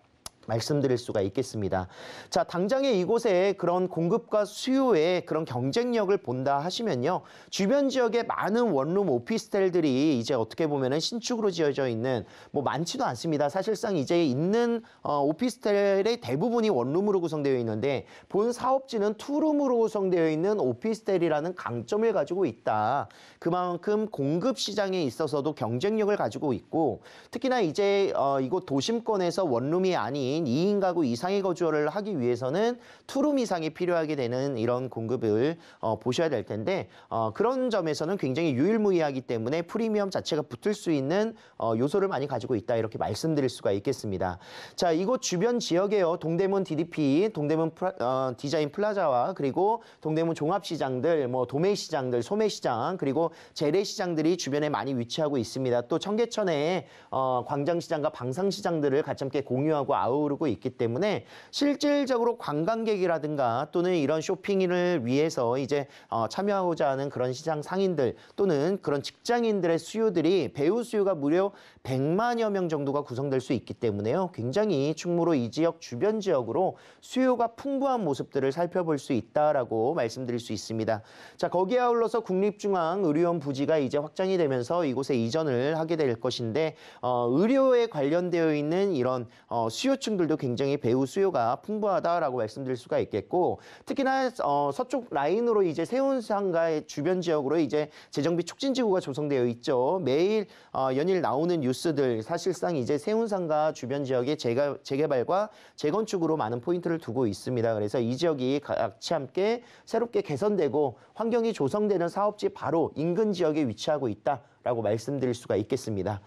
말씀드릴 수가 있겠습니다. 자, 당장에 이곳에 그런 공급과 수요의 그런 경쟁력을 본다 하시면요. 주변 지역에 많은 원룸 오피스텔들이 이제 어떻게 보면은 신축으로 지어져 있는 뭐 많지도 않습니다. 사실상 이제 있는 어, 오피스텔의 대부분이 원룸으로 구성되어 있는데 본 사업지는 투룸으로 구성되어 있는 오피스텔이라는 강점을 가지고 있다. 그만큼 공급 시장에 있어서도 경쟁력을 가지고 있고 특히나 이제 어, 이곳 도심권에서 원룸이 아닌 아닌 2인 가구 이상의 거주를 하기 위해서는 투룸 이상이 필요하게 되는 이런 공급을 어, 보셔야 될 텐데 어, 그런 점에서는 굉장히 유일무이하기 때문에 프리미엄 자체가 붙을 수 있는 어, 요소를 많이 가지고 있다 이렇게 말씀드릴 수가 있겠습니다. 자 이곳 주변 지역에요 동대문 DDP, 동대문 프라, 어, 디자인 플라자와 그리고 동대문 종합시장들, 뭐 도매시장들, 소매시장 그리고 재래시장들이 주변에 많이 위치하고 있습니다. 또 청계천에 어, 광장시장과 방상시장들을 같이 함께 공유하고 아우 오르고 있기 때문에 실질적으로 관광객이라든가 또는 이런 쇼핑을 위해서 이제 어, 참여하고자 하는 그런 시장 상인들 또는 그런 직장인들의 수요들이 배우 수요가 무려 100만여 명 정도가 구성될 수 있기 때문에요. 굉장히 충무로 이 지역 주변 지역으로 수요가 풍부한 모습들을 살펴볼 수 있다라고 말씀드릴 수 있습니다. 자, 거기에 아울러서 국립중앙의료원 부지가 이제 확장이 되면서 이곳에 이전을 하게 될 것인데 어, 의료에 관련되어 있는 이런 어, 수요층 지층들도 굉장히 배우 수요가 풍부하다라고 말씀드릴 수가 있겠고 특히나 어, 서쪽 라인으로 이제 세운상가의 주변 지역으로 이제 재정비 촉진지구가 조성되어 있죠. 매일 어, 연일 나오는 뉴스들 사실상 이제 세운상가 주변 지역의 재가, 재개발과 재건축으로 많은 포인트를 두고 있습니다. 그래서 이 지역이 같이 함께 새롭게 개선되고 환경이 조성되는 사업지 바로 인근 지역에 위치하고 있다라고 말씀드릴 수가 있겠습니다.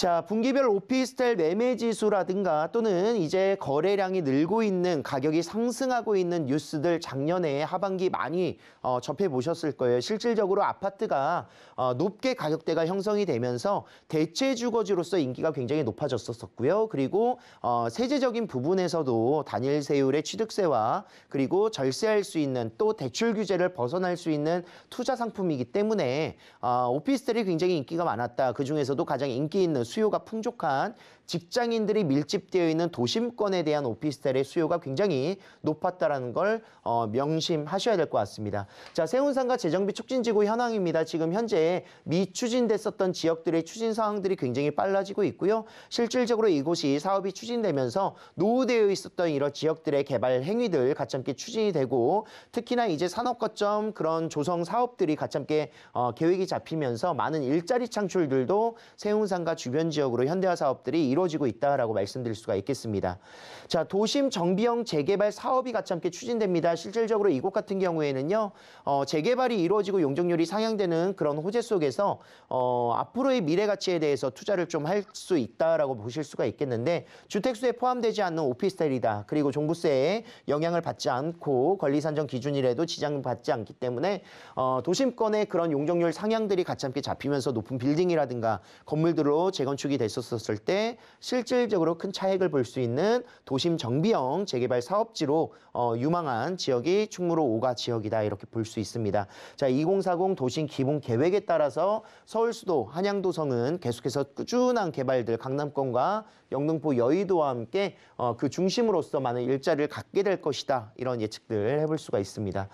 자, 분기별 오피스텔 매매 지수라든가 또는 이제 거래량이 늘고 있는 가격이 상승하고 있는 뉴스들 작년에 하반기 많이 어, 접해 보셨을 거예요. 실질적으로 아파트가 어, 높게 가격대가 형성이 되면서 대체 주거지로서 인기가 굉장히 높아졌었고요. 그리고 어, 세제적인 부분에서도 단일 세율의 취득세와 그리고 절세할 수 있는 또 대출 규제를 벗어날 수 있는 투자 상품이기 때문에 어, 오피스텔이 굉장히 인기가 많았다. 그 중에서도 가장 인기 있는 수요가 풍족한 직장인들이 밀집되어 있는 도심권에 대한 오피스텔의 수요가 굉장히 높았다라는 걸 어, 명심하셔야 될 것 같습니다. 자, 세운상가 재정비 촉진지구 현황입니다. 지금 현재 미추진됐었던 지역들의 추진 상황들이 굉장히 빨라지고 있고요. 실질적으로 이곳이 사업이 추진되면서 노후되어 있었던 이런 지역들의 개발 행위들 가짜함께 추진이 되고 특히나 이제 산업 거점 그런 조성 사업들이 가짜함께 어, 계획이 잡히면서 많은 일자리 창출들도 세운상가 주변 주변 지역으로 현대화 사업들이 이루어지고 있다라고 말씀드릴 수가 있겠습니다. 자, 도심 정비형 재개발 사업이 같이 함께 추진됩니다. 실질적으로 이곳 같은 경우에는요, 어, 재개발이 이루어지고 용적률이 상향되는 그런 호재 속에서 어, 앞으로의 미래 가치에 대해서 투자를 좀 할 수 있다라고 보실 수가 있겠는데 주택수에 포함되지 않는 오피스텔이다. 그리고 종부세에 영향을 받지 않고 권리 산정 기준이라도 지장받지 않기 때문에 어, 도심권의 그런 용적률 상향들이 같이 함께 잡히면서 높은 빌딩이라든가 건물들로 제건 재건축이 됐었을 때 실질적으로 큰차액을볼 수 있는 도심 정비형 재개발 사업지로 어, 유망한 지역이 충무로 5가 지역이다 이렇게 볼 수 있습니다. 자, 2040 도심 기본 계획에 따라서 서울 수도 한양도성은 계속해서 꾸준한 개발들 강남권과 영등포 여의도와 함께 어, 그 중심으로서 많은 일자리를 갖게 될 것이다 이런 예측들 해볼 수가 있습니다.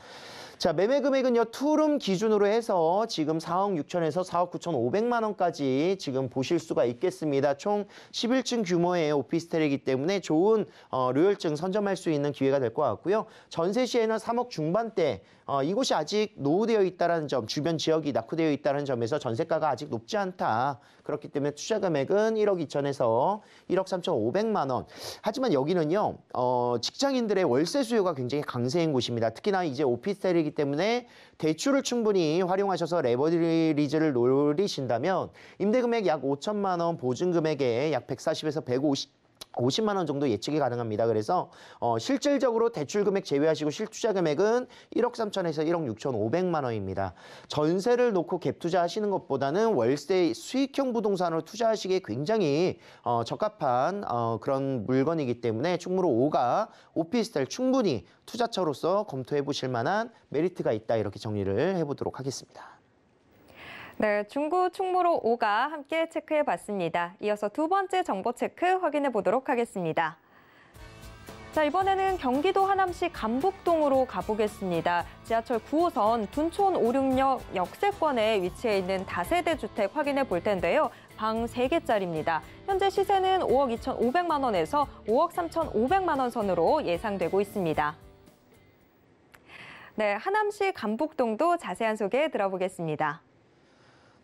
자, 매매 금액은요, 투룸 기준으로 해서 지금 4억 6천에서 4억 9천 5백만 원까지 지금 보실 수가 있겠습니다. 총 11층 규모의 오피스텔이기 때문에 좋은 어, 료열증 선점할 수 있는 기회가 될 것 같고요. 전세 시에는 3억 중반대 어, 이곳이 아직 노후되어 있다는 점, 주변 지역이 낙후되어 있다는 점에서 전세가가 아직 높지 않다. 그렇기 때문에 투자 금액은 1억 2천에서 1억 3천 5백만 원. 하지만 여기는요, 어, 직장인들의 월세 수요가 굉장히 강세인 곳입니다. 특히나 이제 오피스텔이 되기 때문에 대출을 충분히 활용하셔서 레버리지를 노리신다면 임대금액 약 5천만 원 보증금액에 약 140에서 150 오십만원 정도 예측이 가능합니다. 그래서 어, 실질적으로 대출 금액 제외하시고 실투자 금액은 일억삼천에서일억육천오백만 원입니다. 전세를 놓고 갭 투자하시는 것보다는 월세 수익형 부동산으로 투자하시기에 굉장히 어, 적합한 어, 그런 물건이기 때문에 충무로 오가 오피스텔 충분히 투자처로서 검토해 보실 만한 메리트가 있다 이렇게 정리를 해 보도록 하겠습니다. 네, 중구 충무로 5가 함께 체크해 봤습니다. 이어서 두 번째 정보 체크 확인해 보도록 하겠습니다. 자, 이번에는 경기도 하남시 감북동으로 가보겠습니다. 지하철 9호선 둔촌 오륙역 역세권에 위치해 있는 다세대 주택 확인해 볼 텐데요. 방 3개짜리입니다. 현재 시세는 5억 2,500만 원에서 5억 3,500만 원 선으로 예상되고 있습니다. 네, 하남시 감북동도 자세한 소개 들어보겠습니다.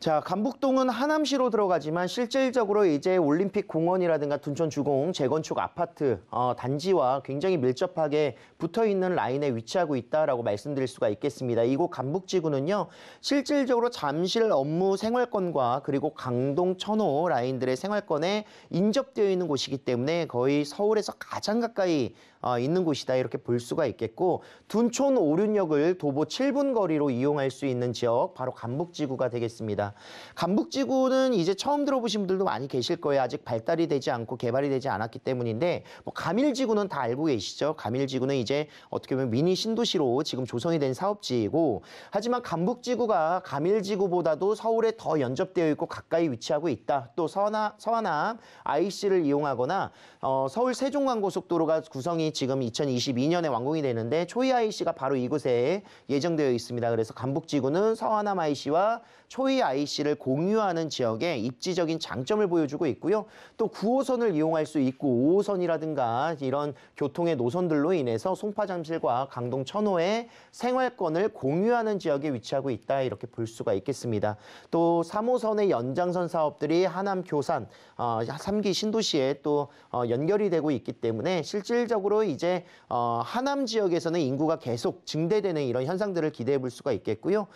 자, 감북동은 하남시로 들어가지만 실질적으로 이제 올림픽 공원이라든가 둔촌 주공 재건축 아파트 어, 단지와 굉장히 밀접하게 붙어 있는 라인에 위치하고 있다라고 말씀드릴 수가 있겠습니다. 이곳 감북지구는요. 실질적으로 잠실 업무 생활권과 그리고 강동 천호 라인들의 생활권에 인접되어 있는 곳이기 때문에 거의 서울에서 가장 가까이 어, 있는 곳이다 이렇게 볼 수가 있겠고 둔촌 오륜역을 도보 7분 거리로 이용할 수 있는 지역 바로 감북지구가 되겠습니다. 있 감북지구는 이제 처음 들어보신 분들도 많이 계실 거예요. 아직 발달이 되지 않고 개발이 되지 않았기 때문인데 뭐 가밀지구는 다 알고 계시죠. 가밀지구는 이제 어떻게 보면 미니 신도시로 지금 조성이 된 사업지이고 하지만 감북지구가 가밀지구보다도 서울에 더 연접되어 있고 가까이 위치하고 있다. 또 서나, 서하남 IC를 이용하거나 어, 서울 세종관고속도로가 구성이 지금 2022년에 완공이 되는데 초이 IC가 바로 이곳에 예정되어 있습니다. 그래서 감북지구는 서하남 IC와 초이 IC를 공유하는 지역의 입지적인 장점을 보여주고 있고요. 또 9호선을 이용할 수 있고 5호선이라든가 이런 교통의 노선들로 인해서 송파 잠실과 강동 천호의 생활권을 공유하는 지역에 위치하고 있다 이렇게 볼 수가 있겠습니다. 또 3호선의 연장선 사업들이 하남 교산 어, 3기 신도시에 또 어, 연결이 되고 있기 때문에 실질적으로 이제 어, 하남 지역에서는 인구가 계속 증대되는 이런 현상들을 기대해 볼 수가 있겠고요.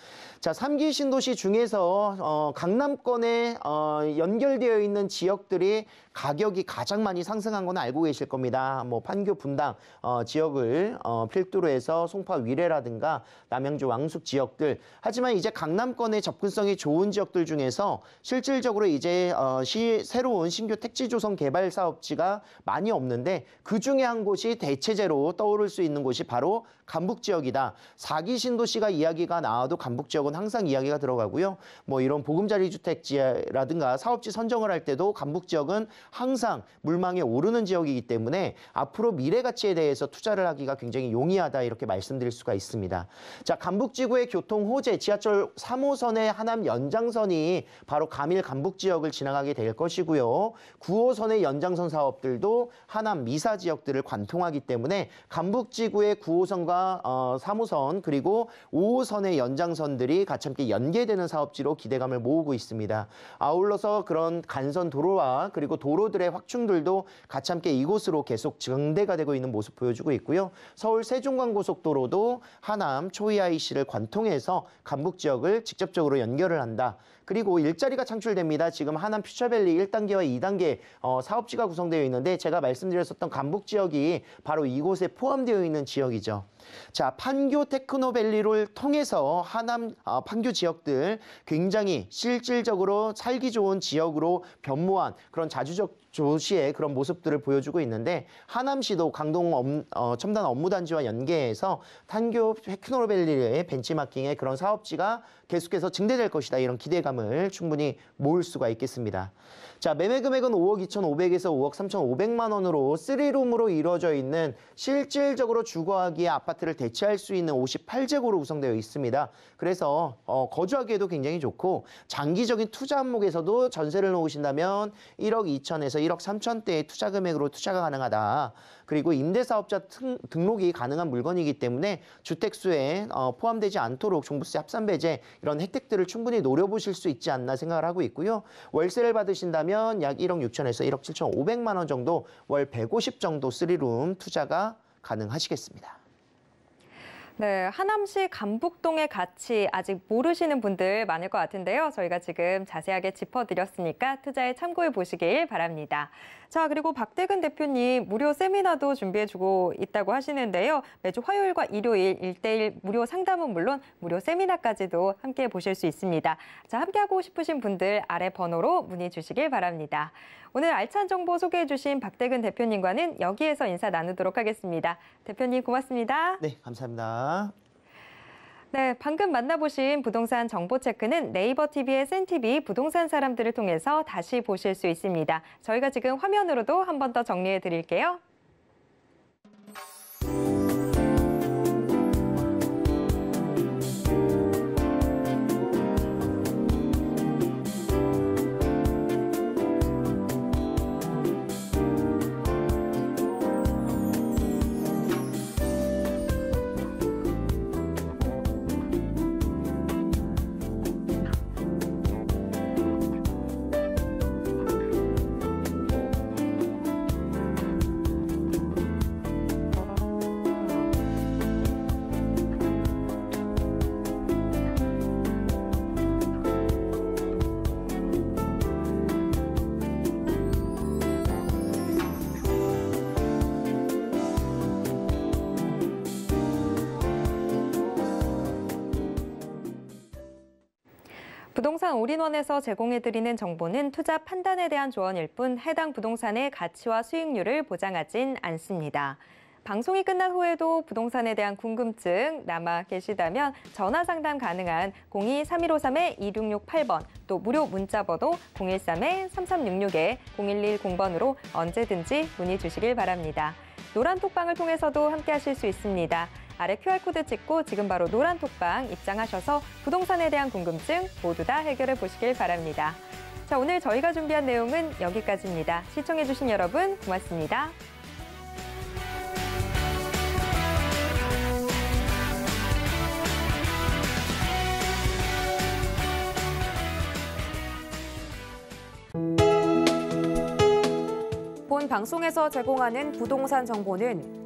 자, 3기 신도시 중에 통해서 어, 강남권에 어, 연결되어 있는 지역들이 가격이 가장 많이 상승한 거는 알고 계실 겁니다. 뭐 판교 분당 어, 지역을 어, 필두로 해서 송파 위례라든가 남양주 왕숙 지역들 하지만 이제 강남권의 접근성이 좋은 지역들 중에서 실질적으로 이제 어, 시, 새로운 신규 택지 조성 개발 사업지가 많이 없는데 그 중에 한 곳이 대체제로 떠오를 수 있는 곳이 바로 간북 지역이다. 사기 신도시가 이야기가 나와도 간북 지역은 항상 이야기가 들어가고요. 뭐 이런 보금자리 주택지라든가 사업지 선정을 할 때도 간북 지역은 항상 물망에 오르는 지역이기 때문에 앞으로 미래 가치에 대해서 투자를 하기가 굉장히 용이하다 이렇게 말씀드릴 수가 있습니다. 자, 간북지구의 교통 호재 지하철 3호선의 하남 연장선이 바로 가밀 간북 지역을 지나가게 될 것이고요. 9호선의 연장선 사업들도 하남 미사 지역들을 관통하기 때문에 간북지구의 9호선과 어, 3호선 그리고 5호선의 연장선들이 같이 함께 연계되는 사업지로 기대감을 모으고 있습니다. 아울러서 그런 간선 도로와 그리고 도로 도로들의 확충들도 같이 함께 이곳으로 계속 증대가 되고 있는 모습 보여주고 있고요. 서울 세종광고속도로도 하남 초이아이 c 를 관통해서 간북 지역을 직접적으로 연결을 한다. 그리고 일자리가 창출됩니다. 지금 하남 퓨처밸리 1단계와 2단계 어, 사업지가 구성되어 있는데 제가 말씀드렸었던 간북 지역이 바로 이곳에 포함되어 있는 지역이죠. 자, 판교 테크노밸리를 통해서 하남 어, 판교 지역들 굉장히 실질적으로 살기 좋은 지역으로 변모한 그런 자주적 조시의 그런 모습들을 보여주고 있는데 하남시도 강동 엄, 어, 첨단 업무단지와 연계해서 탄교 테크노벨리의 벤치마킹의 그런 사업지가 계속해서 증대될 것이다 이런 기대감을 충분히 모을 수가 있겠습니다. 자, 매매 금액은 5억 2,500에서 5억 3,500만 원으로 3룸으로 이루어져 있는 실질적으로 주거하기에 아파트를 대체할 수 있는 5 8제고로 구성되어 있습니다. 그래서 어, 거주하기에도 굉장히 좋고 장기적인 투자 항목에서도 전세를 놓으신다면 1억 2천에서 1억 3천대의 투자 금액으로 투자가 가능하다. 그리고 임대사업자 등, 등록이 가능한 물건이기 때문에 주택수에 어, 포함되지 않도록 종부세 합산 배제 이런 혜택들을 충분히 노려보실 수 있지 않나 생각을 하고 있고요. 월세를 받으신다면 가면 약 1억 6천에서 1억 7천 5백만 원 정도 월 150 정도 3룸 투자가 가능하시겠습니다. 네, 하남시 감북동의 가치 아직 모르시는 분들 많을 것 같은데요. 저희가 지금 자세하게 짚어드렸으니까 투자에 참고해 보시길 바랍니다. 자, 그리고 박대근 대표님 무료 세미나도 준비해주고 있다고 하시는데요. 매주 화요일과 일요일 일대일 무료 상담은 물론 무료 세미나까지도 함께 보실 수 있습니다. 자, 함께하고 싶으신 분들 아래 번호로 문의 주시길 바랍니다. 오늘 알찬 정보 소개해주신 박대근 대표님과는 여기에서 인사 나누도록 하겠습니다. 대표님 고맙습니다. 네, 감사합니다. 네, 방금 만나보신 부동산 정보 체크는 네이버 TV의 센티비 부동산 사람들을 통해서 다시 보실 수 있습니다. 저희가 지금 화면으로도 한 번 더 정리해 드릴게요. 부동산 올인원에서 제공해드리는 정보는 투자 판단에 대한 조언일 뿐 해당 부동산의 가치와 수익률을 보장하진 않습니다. 방송이 끝난 후에도 부동산에 대한 궁금증 남아 계시다면 전화 상담 가능한 0 2 3 2 6 6 8번또 무료 문자번호 013-3366-0110번으로 언제든지 문의 주시길 바랍니다. 노란톡방을 통해서도 함께 하실 수 있습니다. 아래 QR코드 찍고 지금 바로 노란 톡방 입장하셔서 부동산에 대한 궁금증 모두 다 해결해 보시길 바랍니다. 자, 오늘 저희가 준비한 내용은 여기까지입니다. 시청해주신 여러분 고맙습니다. 본 방송에서 제공하는 부동산 정보는